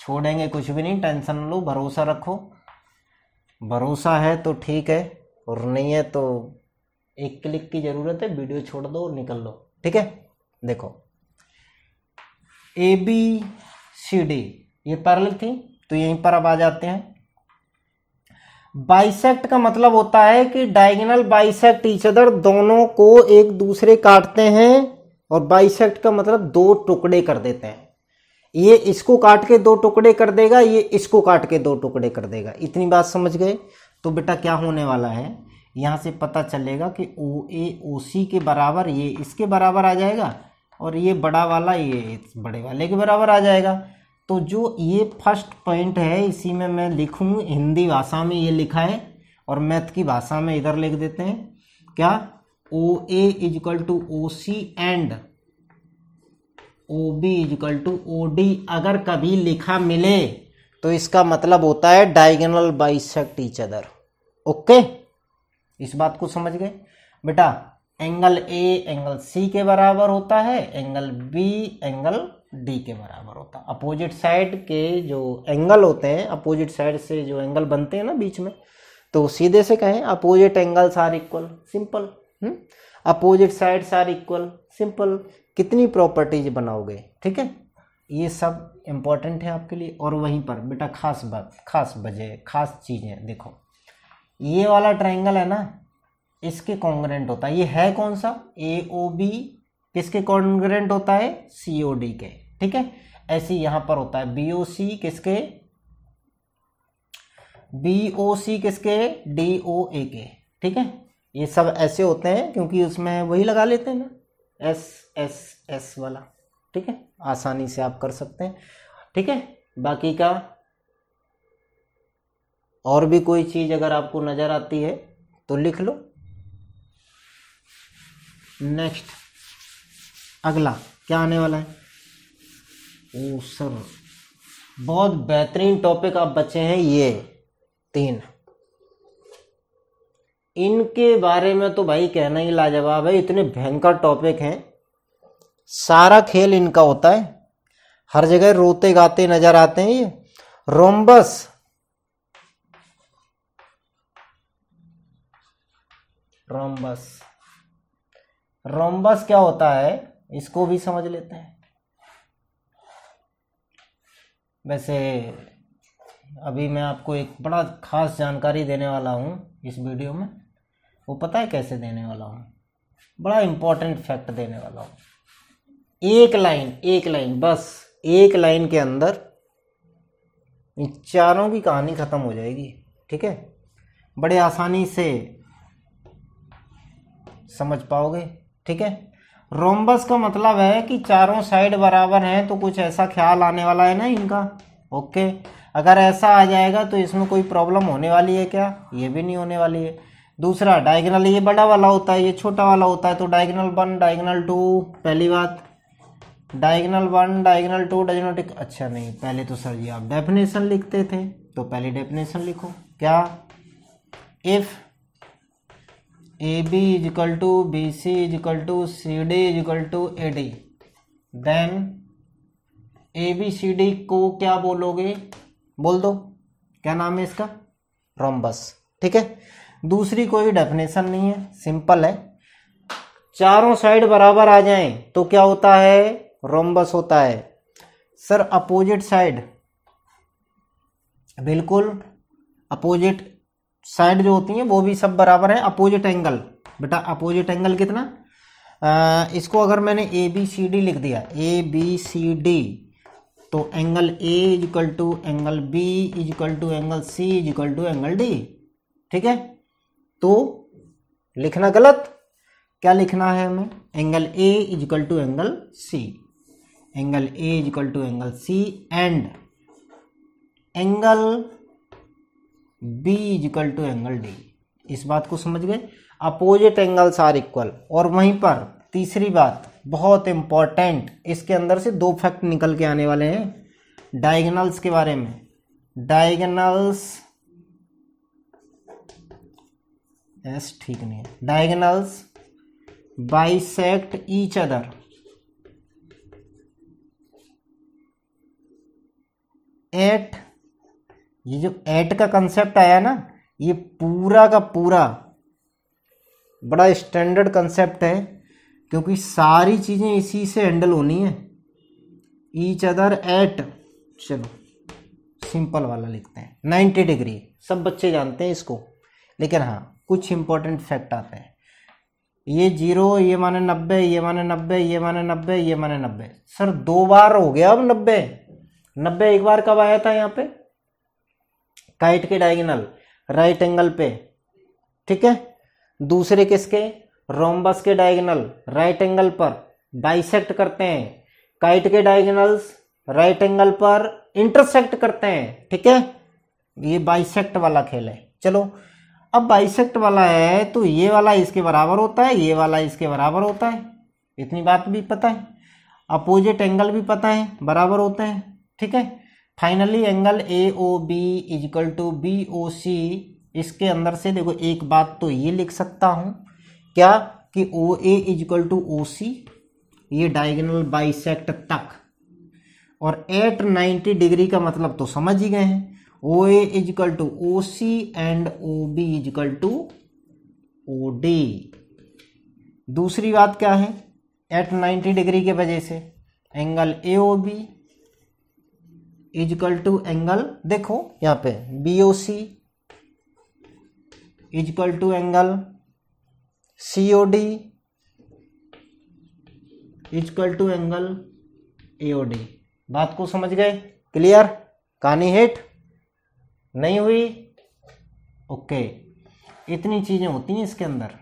छोड़ेंगे कुछ भी नहीं टेंशन लो भरोसा रखो भरोसा है तो ठीक है और नहीं है तो एक क्लिक की ज़रूरत है वीडियो छोड़ दो और निकल लो ठीक है देखो ए बी सी डी ये पैरल थी तो यहीं पर अब आ जाते हैं बाइसेक्ट का मतलब होता है कि डायगोनल बाइसेक्ट ईच अदर दोनों को एक दूसरे काटते हैं और बाइसेक्ट का मतलब दो टुकड़े कर देते हैं ये इसको काट के दो टुकड़े कर देगा ये इसको काट के दो टुकड़े कर देगा इतनी बात समझ गए तो बेटा क्या होने वाला है यहाँ से पता चलेगा कि ओ ए ओ सी के बराबर ये इसके बराबर आ जाएगा और ये बड़ा वाला ये इस बड़े वाले के बराबर आ जाएगा तो जो ये फर्स्ट पॉइंट है इसी में मैं लिखूँ हिंदी भाषा में ये लिखा है और मैथ की भाषा में इधर लिख देते हैं क्या O A is equal to O C and O B is equal to O D अगर कभी लिखा मिले तो इसका मतलब होता है diagonal bisect each other okay इस बात को समझ गए बेटा एंगल ए एंगल सी के बराबर होता है एंगल बी एंगल डी के बराबर होता है अपोजिट साइड के जो एंगल होते हैं अपोजिट साइड से जो एंगल बनते हैं ना बीच में तो सीधे से कहें opposite angles are equal simple opposite sides are equal simple कितनी प्रॉपर्टीज बनाओगे ठीक है ये सब इम्पोर्टेंट है आपके लिए और वहीं पर बेटा खास बात खास वजह खास चीज़ें देखो ये वाला ट्राइंगल है ना इसके कॉन्ग्रेंट होता है ये है कौन सा ए ओ बी किसके कॉन्ग्रेंट होता है सी ओ डी के ठीक है ऐसे यहाँ पर होता है बी ओ सी किसके बी ओ सी किसके डी ओ ए के ठीक है ये सब ऐसे होते हैं क्योंकि उसमें वही लगा लेते हैं ना एस एस एस वाला ठीक है आसानी से आप कर सकते हैं ठीक है बाकी का और भी कोई चीज़ अगर आपको नज़र आती है तो लिख लो नेक्स्ट अगला क्या आने वाला है ओ सर बहुत बेहतरीन टॉपिक आप बचे हैं ये तीन इनके बारे में तो भाई कहना ही लाजवाब है इतने भयंकर टॉपिक हैं सारा खेल इनका होता है हर जगह रोते गाते नजर आते हैं ये रोम्बस रोम्बस रोम्बस क्या होता है इसको भी समझ लेते हैं वैसे अभी मैं आपको एक बड़ा खास जानकारी देने वाला हूँ इस वीडियो में वो पता है कैसे देने वाला हूँ बड़ा इम्पोर्टेंट फैक्ट देने वाला हूँ एक लाइन एक लाइन बस एक लाइन के अंदर इन चारों की कहानी ख़त्म हो जाएगी ठीक है बड़े आसानी से समझ पाओगे ठीक है रोम्बस का मतलब है कि चारों साइड बराबर हैं तो कुछ ऐसा ख्याल आने वाला है ना इनका ओके अगर ऐसा आ जाएगा तो इसमें कोई प्रॉब्लम होने वाली है क्या ये भी नहीं होने वाली है दूसरा डायगनल ये बड़ा वाला होता है ये छोटा वाला होता है तो डायगनल वन डायगनल टू पहली बात diagonal one diagonal two diagonal अच्छा नहीं पहले तो सर जी आप डेफिनेशन लिखते थे तो पहले डेफिनेशन लिखो क्या if A B is equal to B C is equal to C D is equal to A D then A B C D को क्या बोलोगे बोल दो क्या नाम है इसका रोम्बस ठीक है दूसरी कोई डेफिनेशन नहीं है सिंपल है चारों साइड बराबर आ जाएं तो क्या होता है रोम्बस होता है सर अपोजिट साइड बिल्कुल अपोजिट साइड जो होती हैं वो भी सब बराबर है अपोजिट एंगल बेटा अपोजिट एंगल कितना आ, इसको अगर मैंने ए बी सी डी लिख दिया ए बी सी डी तो angle A is equal to angle B equal to angle C is equal to angle D ठीक है तो लिखना गलत क्या लिखना है हमें angle A is equal to angle C angle A is equal to angle C and angle B is equal to angle D इस बात को समझ गए अपोजिट एंगल्स आर इक्वल और वहीं पर तीसरी बात बहुत इंपॉर्टेंट इसके अंदर से दो फैक्ट निकल के आने वाले हैं डायगनल्स के बारे में डायगनल्स एस ठीक नहीं है diagonals bisect each other at ये जो एट का कंसेप्ट आया ना ये पूरा का पूरा बड़ा स्टैंडर्ड कंसेप्ट है क्योंकि सारी चीज़ें इसी से हैंडल होनी है ईच अदर एट चलो सिंपल वाला लिखते हैं नाइन्टी डिग्री सब बच्चे जानते हैं इसको लेकिन हाँ कुछ इंपॉर्टेंट फैक्ट आते हैं ये जीरो ये माने नब्बे ये माने नब्बे ये माने नब्बे ये माने नब्बे सर दो बार हो गया अब नब्बे नब्बे एक बार कब आया था यहाँ पे काइट के डायगनल राइट एंगल पे ठीक है दूसरे किसके रोमबस के डायगनल राइट एंगल पर डाइसेक्ट करते हैं काइट के डायगनल्स राइट एंगल पर इंटरसेक्ट करते हैं ठीक है ये बाइसेक्ट वाला खेल है चलो अब बाइसेक्ट वाला है तो ये वाला इसके बराबर होता है ये वाला इसके बराबर होता है इतनी बात भी पता है अपोजिट एंगल भी पता है बराबर होते हैं ठीक है finally angle A O B is equal to B O C इसके अंदर से देखो एक बात तो ये लिख सकता हूँ क्या कि O A is equal to O सी ये डायगनल बाइसेक्ट तक और एट नाइन्टी डिग्री का मतलब तो समझ ही गए हैं O A is equal to O C and O B is equal to O D दूसरी बात क्या है एट नाइन्टी डिग्री के वजह से angle A O B is equal to angle देखो यहाँ पे B O C is equal to angle C O D is equal to angle AOD O D बात को समझ गए क्लियर कहानी हिट नहीं हुई ओके इतनी चीज़ें होती हैं इसके अंदर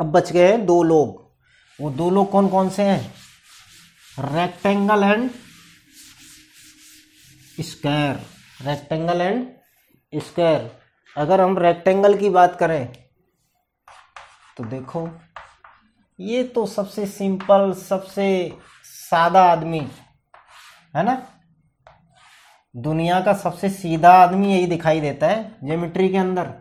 अब बच गए हैं दो लोग वो दो लोग कौन कौन से हैं rectangle and square rectangle and square अगर हम रेक्टेंगल की बात करें तो देखो ये तो सबसे सिंपल सबसे सादा आदमी है ना दुनिया का सबसे सीधा आदमी यही दिखाई देता है ज्योमेट्री के अंदर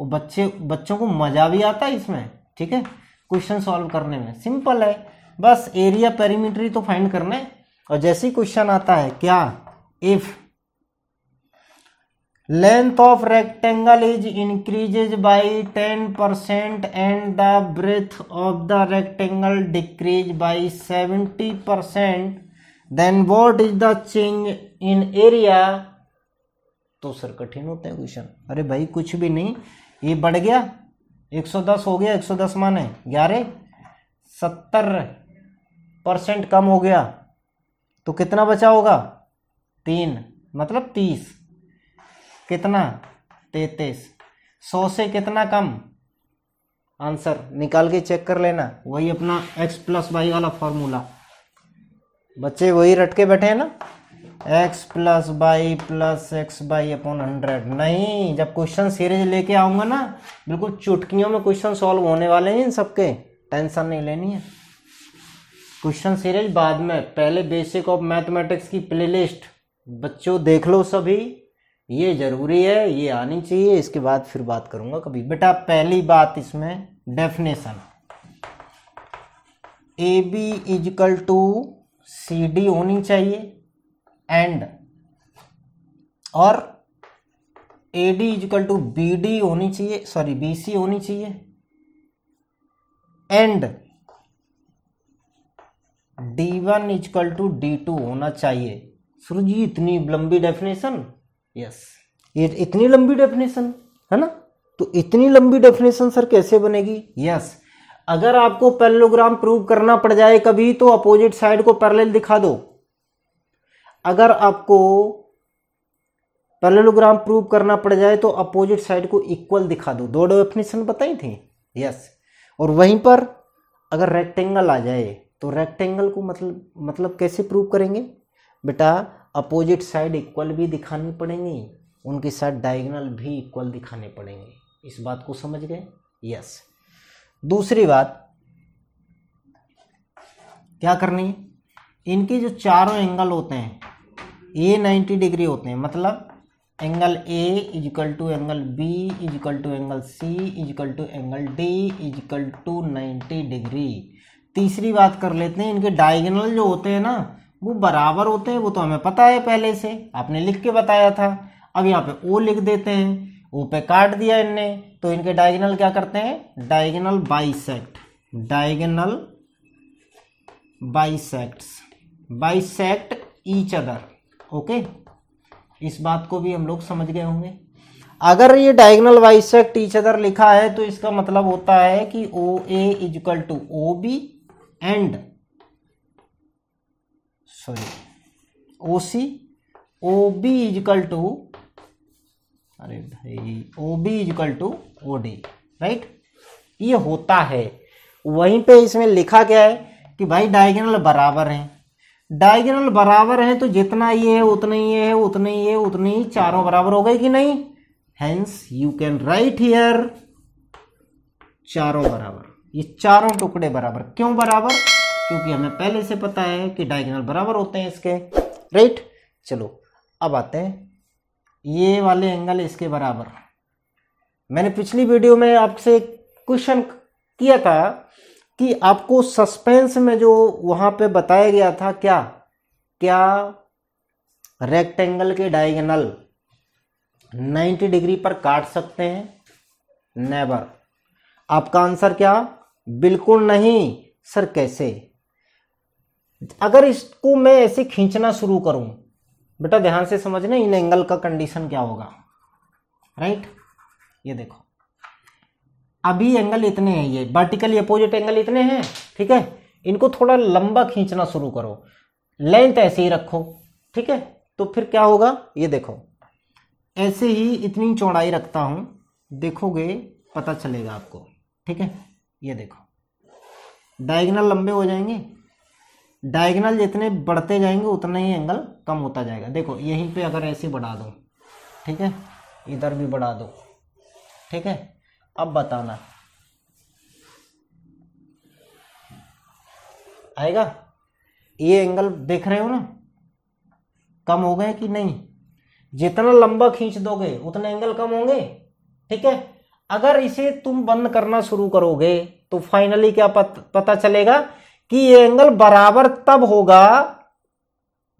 वो बच्चे बच्चों को मज़ा भी आता है इसमें ठीक है क्वेश्चन सॉल्व करने में सिंपल है बस एरिया पेरीमीटरी तो फाइंड करना है और जैसे ही क्वेश्चन आता है क्या if length of rectangle is increases by ten percent and the breadth of the rectangle decrease by seventy percent then what is the change in area तो सर कठिन होते हैं क्वेश्चन अरे भाई कुछ भी नहीं ये बढ़ गया 110 हो गया 110 सौ दस माने ग्यारह सत्तर परसेंट कम हो गया तो कितना बचा होगा तीन मतलब तीस कितना तैतीस सौ से कितना कम आंसर निकाल के चेक कर लेना वही अपना एक्स प्लस वाई वाला फॉर्मूला बच्चे वही रट के बैठे हैं ना X plus Y plus X by upon hundred नहीं जब क्वेश्चन सीरीज लेके आऊंगा ना बिल्कुल चुटकियों में क्वेश्चन सॉल्व होने वाले हैं इन सबके टेंशन नहीं लेनी है क्वेश्चन सीरीज बाद में पहले बेसिक ऑफ मैथमेटिक्स की प्लेलिस्ट बच्चों देख लो सभी ये ज़रूरी है ये आनी चाहिए इसके बाद फिर बात करूंगा कभी बेटा पहली बात इसमें definition A B is equal to C D होनी चाहिए एंड और A D is equal to B D होनी चाहिए सॉरी बी सी होनी चाहिए and D one is equal to D two होना चाहिए सुरु जी इतनी लंबी डेफिनेशन यस ये इतनी लंबी डेफिनेशन है ना तो इतनी लंबी डेफिनेशन सर कैसे बनेगी यस अगर आपको पेलोग्राम प्रूव करना पड़ जाए कभी तो अपोजिट साइड को पैरेलल दिखा दो अगर आपको पैरेललोग्राम प्रूव करना पड़ जाए तो अपोजिट साइड को इक्वल दिखा दो दो डेफिनेशन बताई थी यस और वहीं पर अगर रेक्टेंगल आ जाए तो रेक्टेंगल को मतलब मतलब कैसे प्रूव करेंगे बेटा अपोजिट साइड इक्वल भी दिखानी पड़ेंगी उनके साथ डायगनल भी इक्वल दिखाने पड़ेंगे इस बात को समझ गए यस दूसरी बात क्या करनी है इनके जो चारों एंगल होते हैं ए 90 डिग्री होते हैं मतलब angle A is equal to angle B is equal to angle C is equal to angle D is equal to 90 degree तीसरी बात कर लेते हैं इनके डायगनल जो होते हैं ना वो बराबर होते हैं वो तो हमें पता है पहले से आपने लिख के बताया था अब यहाँ पे ओ लिख देते हैं ओ पे काट दिया इनने तो इनके डायगनल क्या करते हैं diagonal bisect diagonal bisects bisect each other okay इस बात को भी हम लोग समझ गए होंगे अगर ये डायगनल बाइसेक्ट ईच अदर लिखा है तो इसका मतलब होता है कि O A is equal to O B and sorry O C O B is equal to अरे भाई O B is equal to O D right ये होता है वहीं पे इसमें लिखा गया है कि भाई डायगोनल बराबर हैं डायगोनल बराबर हैं तो जितना ये है उतना ही है उतना ही है उतनी ही चारों बराबर हो गए कि नहीं hence you can write here चारों बराबर ये चारों टुकड़े बराबर क्यों बराबर क्योंकि हमें पहले से पता है कि डायगनल बराबर होते हैं इसके राइट चलो अब आते हैं ये वाले एंगल इसके बराबर मैंने पिछली वीडियो में आपसे क्वेश्चन किया था कि आपको सस्पेंस में जो वहाँ पे बताया गया था क्या क्या रेक्टेंगल के डायगनल 90 डिग्री पर काट सकते हैं नेवर आपका आंसर क्या बिल्कुल नहीं सर कैसे अगर इसको मैं ऐसे खींचना शुरू करूं बेटा ध्यान से समझना इन एंगल का कंडीशन क्या होगा राइट ये देखो अभी एंगल इतने हैं ये वर्टिकली अपोजिट एंगल इतने हैं ठीक है इनको थोड़ा लंबा खींचना शुरू करो लेंथ ऐसे ही रखो ठीक है तो फिर क्या होगा ये देखो ऐसे ही इतनी चौड़ाई रखता हूं देखोगे पता चलेगा आपको ठीक है ये देखो डायगनल लंबे हो जाएंगे डायगनल जितने बढ़ते जाएंगे उतना ही एंगल कम होता जाएगा देखो यहीं पे अगर ऐसे बढ़ा दो ठीक है इधर भी बढ़ा दो ठीक है अब बताना आएगा ये एंगल देख रहे हो ना कम हो गए कि नहीं जितना लंबा खींच दोगे उतने एंगल कम होंगे ठीक है अगर इसे तुम बंद करना शुरू करोगे तो फाइनली क्या पत, पता चलेगा कि ये एंगल बराबर तब होगा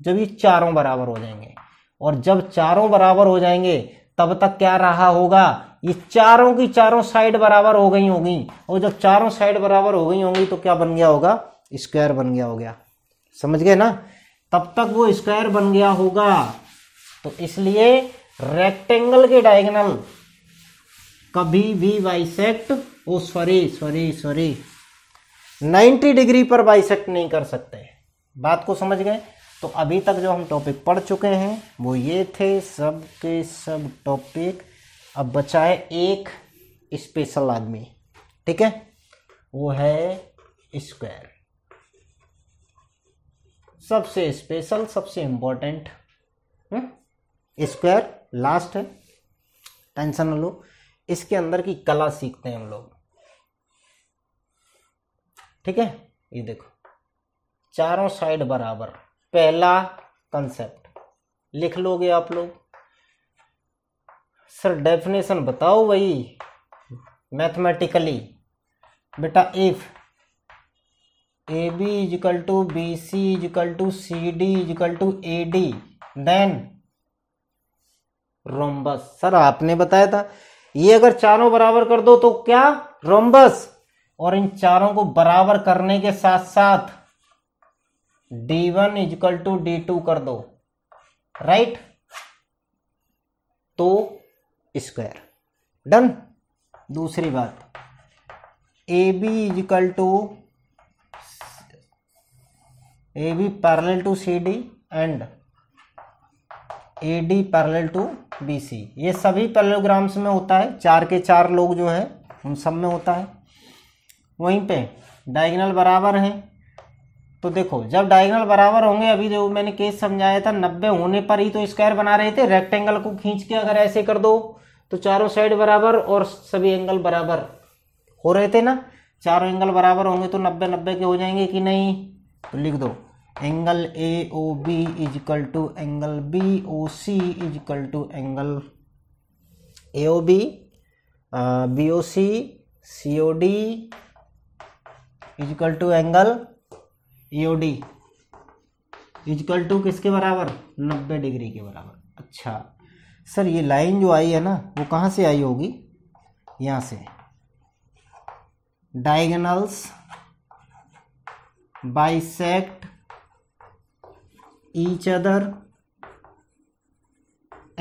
जब ये चारों बराबर हो जाएंगे और जब चारों बराबर हो जाएंगे तब तक क्या रहा होगा ये चारों की चारों साइड बराबर हो गई होगी और जब चारों साइड बराबर हो गई होंगी तो क्या बन गया होगा स्क्वायर बन गया हो गया समझ गए ना तब तक वो स्क्वायर बन गया होगा तो इसलिए रेक्टेंगल के डायगोनल कभी भी bisect oh sorry sorry sorry 90 degree पर बाइसेक्ट नहीं कर सकते बात को समझ गए तो अभी तक जो हम टॉपिक पढ़ चुके हैं वो ये थे सब के सब टॉपिक अब बचा है एक स्पेशल आदमी ठीक है वो है स्क्वायर सबसे स्पेशल सबसे इम्पोर्टेंट स्क्वायर लास्ट है टेंशन न लो इसके अंदर की कला सीखते हैं हम लोग ठीक है ये देखो चारों साइड बराबर पहला कंसेप्ट लिख लोगे आप लोग सर डेफिनेशन बताओ वही मैथमेटिकली बेटा if A B is equal to B C is equal to C D is equal to A D then rhombus sir आपने बताया था ये अगर चारों बराबर कर दो तो क्या रोमबस और इन चारों को बराबर करने के साथ साथ D one is equal to D two कर दो राइट तो स्क्वायर डन दूसरी बात A B is equal to A B parallel to C D and A D parallel to B C ये सभी पैरलोग्राम्स में होता है चार के चार लोग जो हैं उन सब में होता है वहीं पे डायगनल बराबर हैं तो देखो जब डायगनल बराबर होंगे अभी जो मैंने केस समझाया था नब्बे होने पर ही तो स्क्वायर बना रहे थे रेक्टेंगल को खींच के अगर ऐसे कर दो तो चारों साइड बराबर और सभी एंगल बराबर हो रहे थे ना चारों एंगल बराबर होंगे तो नब्बे नब्बे के हो जाएंगे कि नहीं तो लिख दो angle A O B is equal to angle B O C is equal to angle A O B B O C C O D is equal to angle EOD e is equal to किसके बराबर नब्बे डिग्री के बराबर अच्छा सर ये लाइन जो आई है ना वो कहाँ से आई होगी यहाँ से diagonals bisect each other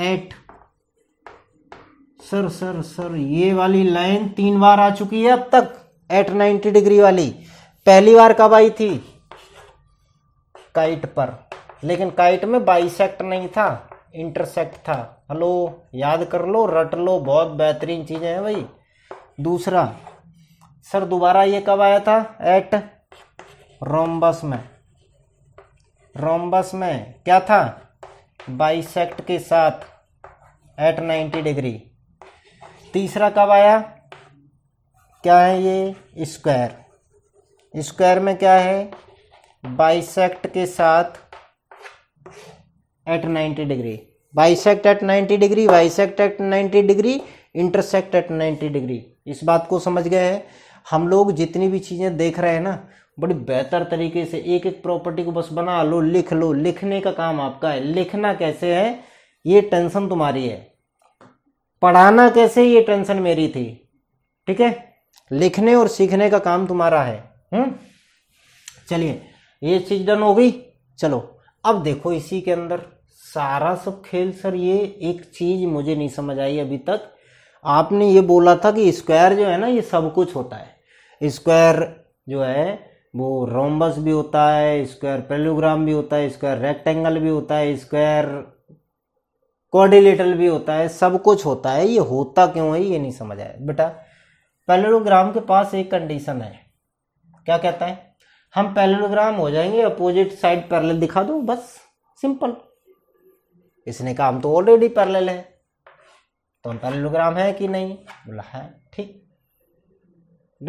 at sir sir sir ये वाली लाइन तीन बार आ चुकी है अब तक एट नाइन्टी डिग्री वाली पहली बार कब आई थी काइट पर लेकिन काइट में बाइसेक्ट नहीं था इंटरसेक्ट था हेलो याद कर लो रट लो बहुत बेहतरीन चीज़ें हैं भाई दूसरा सर दोबारा ये कब आया था एट रोम्बस में रोम्बस में क्या था बाइसेक्ट के साथ एट नाइन्टी डिग्री तीसरा कब आया क्या है ये स्क्वायर स्क्वायर में क्या है बाइसेक्ट के साथ at 90 degree bisect at 90 degree bisect at 90 degree intersect at 90 degree इस बात को समझ गए हैं हम लोग जितनी भी चीज़ें देख रहे हैं ना बड़ी बेहतर तरीके से एक एक प्रॉपर्टी को बस बना लो लिख लो लिखने का काम आपका है लिखना कैसे है ये टेंशन तुम्हारी है पढ़ाना कैसे ये टेंशन मेरी थी ठीक है लिखने और सीखने का काम तुम्हारा है चलिए ये चीज डन हो गई चलो अब देखो इसी के अंदर सारा सब खेल सर ये एक चीज मुझे नहीं समझ आई अभी तक आपने ये बोला था कि स्क्वायर जो है ना ये सब कुछ होता है स्क्वायर जो है वो रोम्बस भी होता है स्क्वायर पेलोग्राम भी होता है स्क्वायर रेक्टेंगल भी होता है स्क्वायर कोऑर्डिनेटर भी होता है सब कुछ होता है ये होता क्यों है ये नहीं समझ आया बेटा पेलोग्राम के पास एक कंडीशन है क्या कहता है हम पैरेललोग्राम हो जाएंगे अपोजिट साइड पैरल दिखा दो बस सिंपल इसने कहा हम तो ऑलरेडी पैरल है तो हम पैरेललोग्राम है कि नहीं बोला है ठीक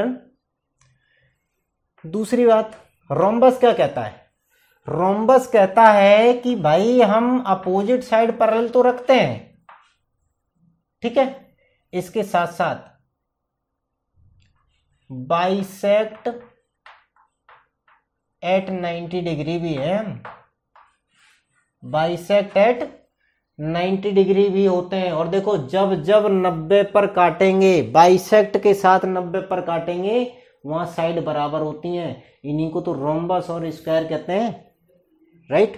डन दूसरी बात रोम्बस क्या कहता है रोम्बस कहता है कि भाई हम अपोजिट साइड पैरल तो रखते हैं ठीक है इसके साथ साथ बाइसेक्ट एट नाइन्टी डिग्री भी है बाइसेक्ट एट नाइन्टी डिग्री भी होते हैं और देखो जब जब नब्बे पर काटेंगे बाइसेक्ट के साथ नब्बे पर काटेंगे वहां साइड बराबर होती हैं इन्हीं को तो रोम्बस और स्क्वायर कहते हैं राइट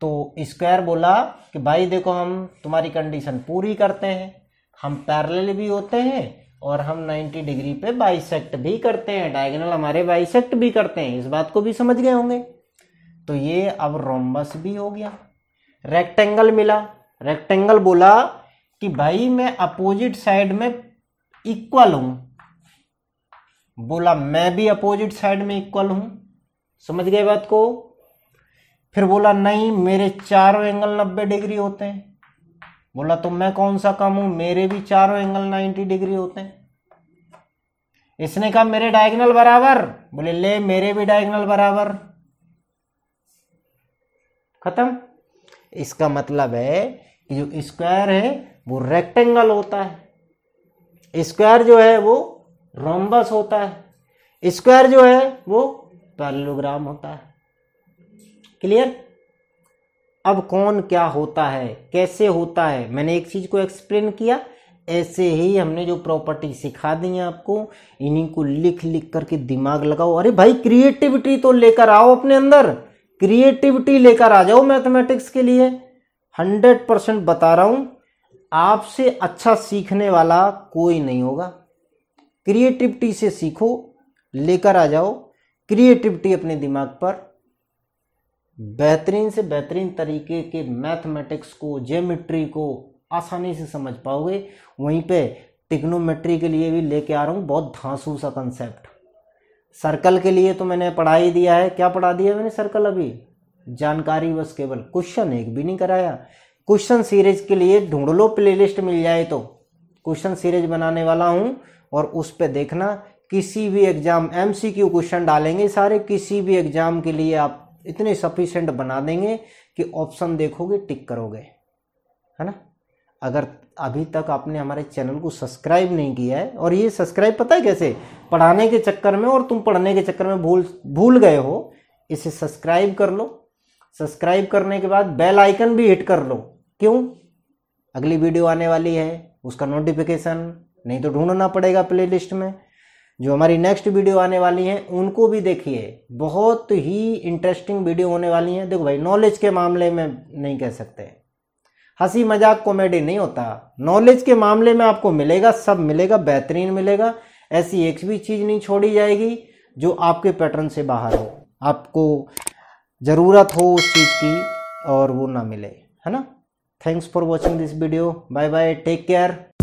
तो स्क्वायर बोला कि भाई देखो हम तुम्हारी कंडीशन पूरी करते हैं हम पैरेलल भी होते हैं और हम 90 डिग्री पे बाइसेक्ट भी करते हैं डायगोनल हमारे बाइसेक्ट भी करते हैं इस बात को भी समझ गए होंगे तो ये अब रोम्बस भी हो गया रेक्टेंगल मिला रेक्टेंगल बोला कि भाई मैं अपोजिट साइड में इक्वल हूं बोला मैं भी अपोजिट साइड में इक्वल हूं समझ गए बात को फिर बोला नहीं मेरे चारों एंगल नब्बे डिग्री होते हैं बोला तो मैं कौन सा कम हूं मेरे भी चारों एंगल 90 डिग्री होते हैं इसने कहा मेरे डायगनल बराबर बोले ले मेरे भी डायगनल बराबर खत्म इसका मतलब है कि जो स्क्वायर है वो रेक्टेंगल होता है स्क्वायर जो है वो रोम्बस होता है स्क्वायर जो है वो पैरेललोग्राम होता है क्लियर अब कौन क्या होता है कैसे होता है मैंने एक चीज़ को एक्सप्लेन किया ऐसे ही हमने जो प्रॉपर्टी सिखा दी है आपको इन्हीं को लिख लिख करके दिमाग लगाओ अरे भाई क्रिएटिविटी तो लेकर आओ अपने अंदर क्रिएटिविटी लेकर आ जाओ मैथमेटिक्स के लिए हंड्रेड परसेंट बता रहा हूं आपसे अच्छा सीखने वाला कोई नहीं होगा क्रिएटिविटी से सीखो लेकर आ जाओ क्रिएटिविटी अपने दिमाग पर बेहतरीन से बेहतरीन तरीके के मैथमेटिक्स को जेमेट्री को आसानी से समझ पाओगे वहीं पे टिग्नोमेट्री के लिए भी लेके आ रहा हूँ बहुत धांसू सा कंसेप्ट सर्कल के लिए तो मैंने पढ़ा ही दिया है क्या पढ़ा दिया मैंने सर्कल अभी जानकारी बस केवल क्वेश्चन एक भी नहीं कराया क्वेश्चन सीरीज के लिए ढूंढ लो प्ले मिल जाए तो क्वेश्चन सीरीज बनाने वाला हूँ और उस पर देखना किसी भी एग्जाम एम क्वेश्चन डालेंगे सारे किसी भी एग्जाम के लिए आप इतने सफिशेंट बना देंगे कि ऑप्शन देखोगे टिक करोगे है ना अगर अभी तक आपने हमारे चैनल को सब्सक्राइब नहीं किया है और ये सब्सक्राइब पता है कैसे पढ़ाने के चक्कर में और तुम पढ़ने के चक्कर में भूल भूल गए हो इसे सब्सक्राइब कर लो सब्सक्राइब करने के बाद बेल आइकन भी हिट कर लो क्यों अगली वीडियो आने वाली है उसका नोटिफिकेशन नहीं तो ढूंढना पड़ेगा प्लेलिस्ट में जो हमारी नेक्स्ट वीडियो आने वाली हैं उनको भी देखिए बहुत ही इंटरेस्टिंग वीडियो होने वाली हैं देखो भाई नॉलेज के मामले में नहीं कह सकते हंसी मजाक कॉमेडी नहीं होता नॉलेज के मामले में आपको मिलेगा सब मिलेगा बेहतरीन मिलेगा ऐसी एक भी चीज़ नहीं छोड़ी जाएगी जो आपके पैटर्न से बाहर हो आपको ज़रूरत हो उस चीज़ की और वो ना मिले है ना thanks for watching this video bye bye take care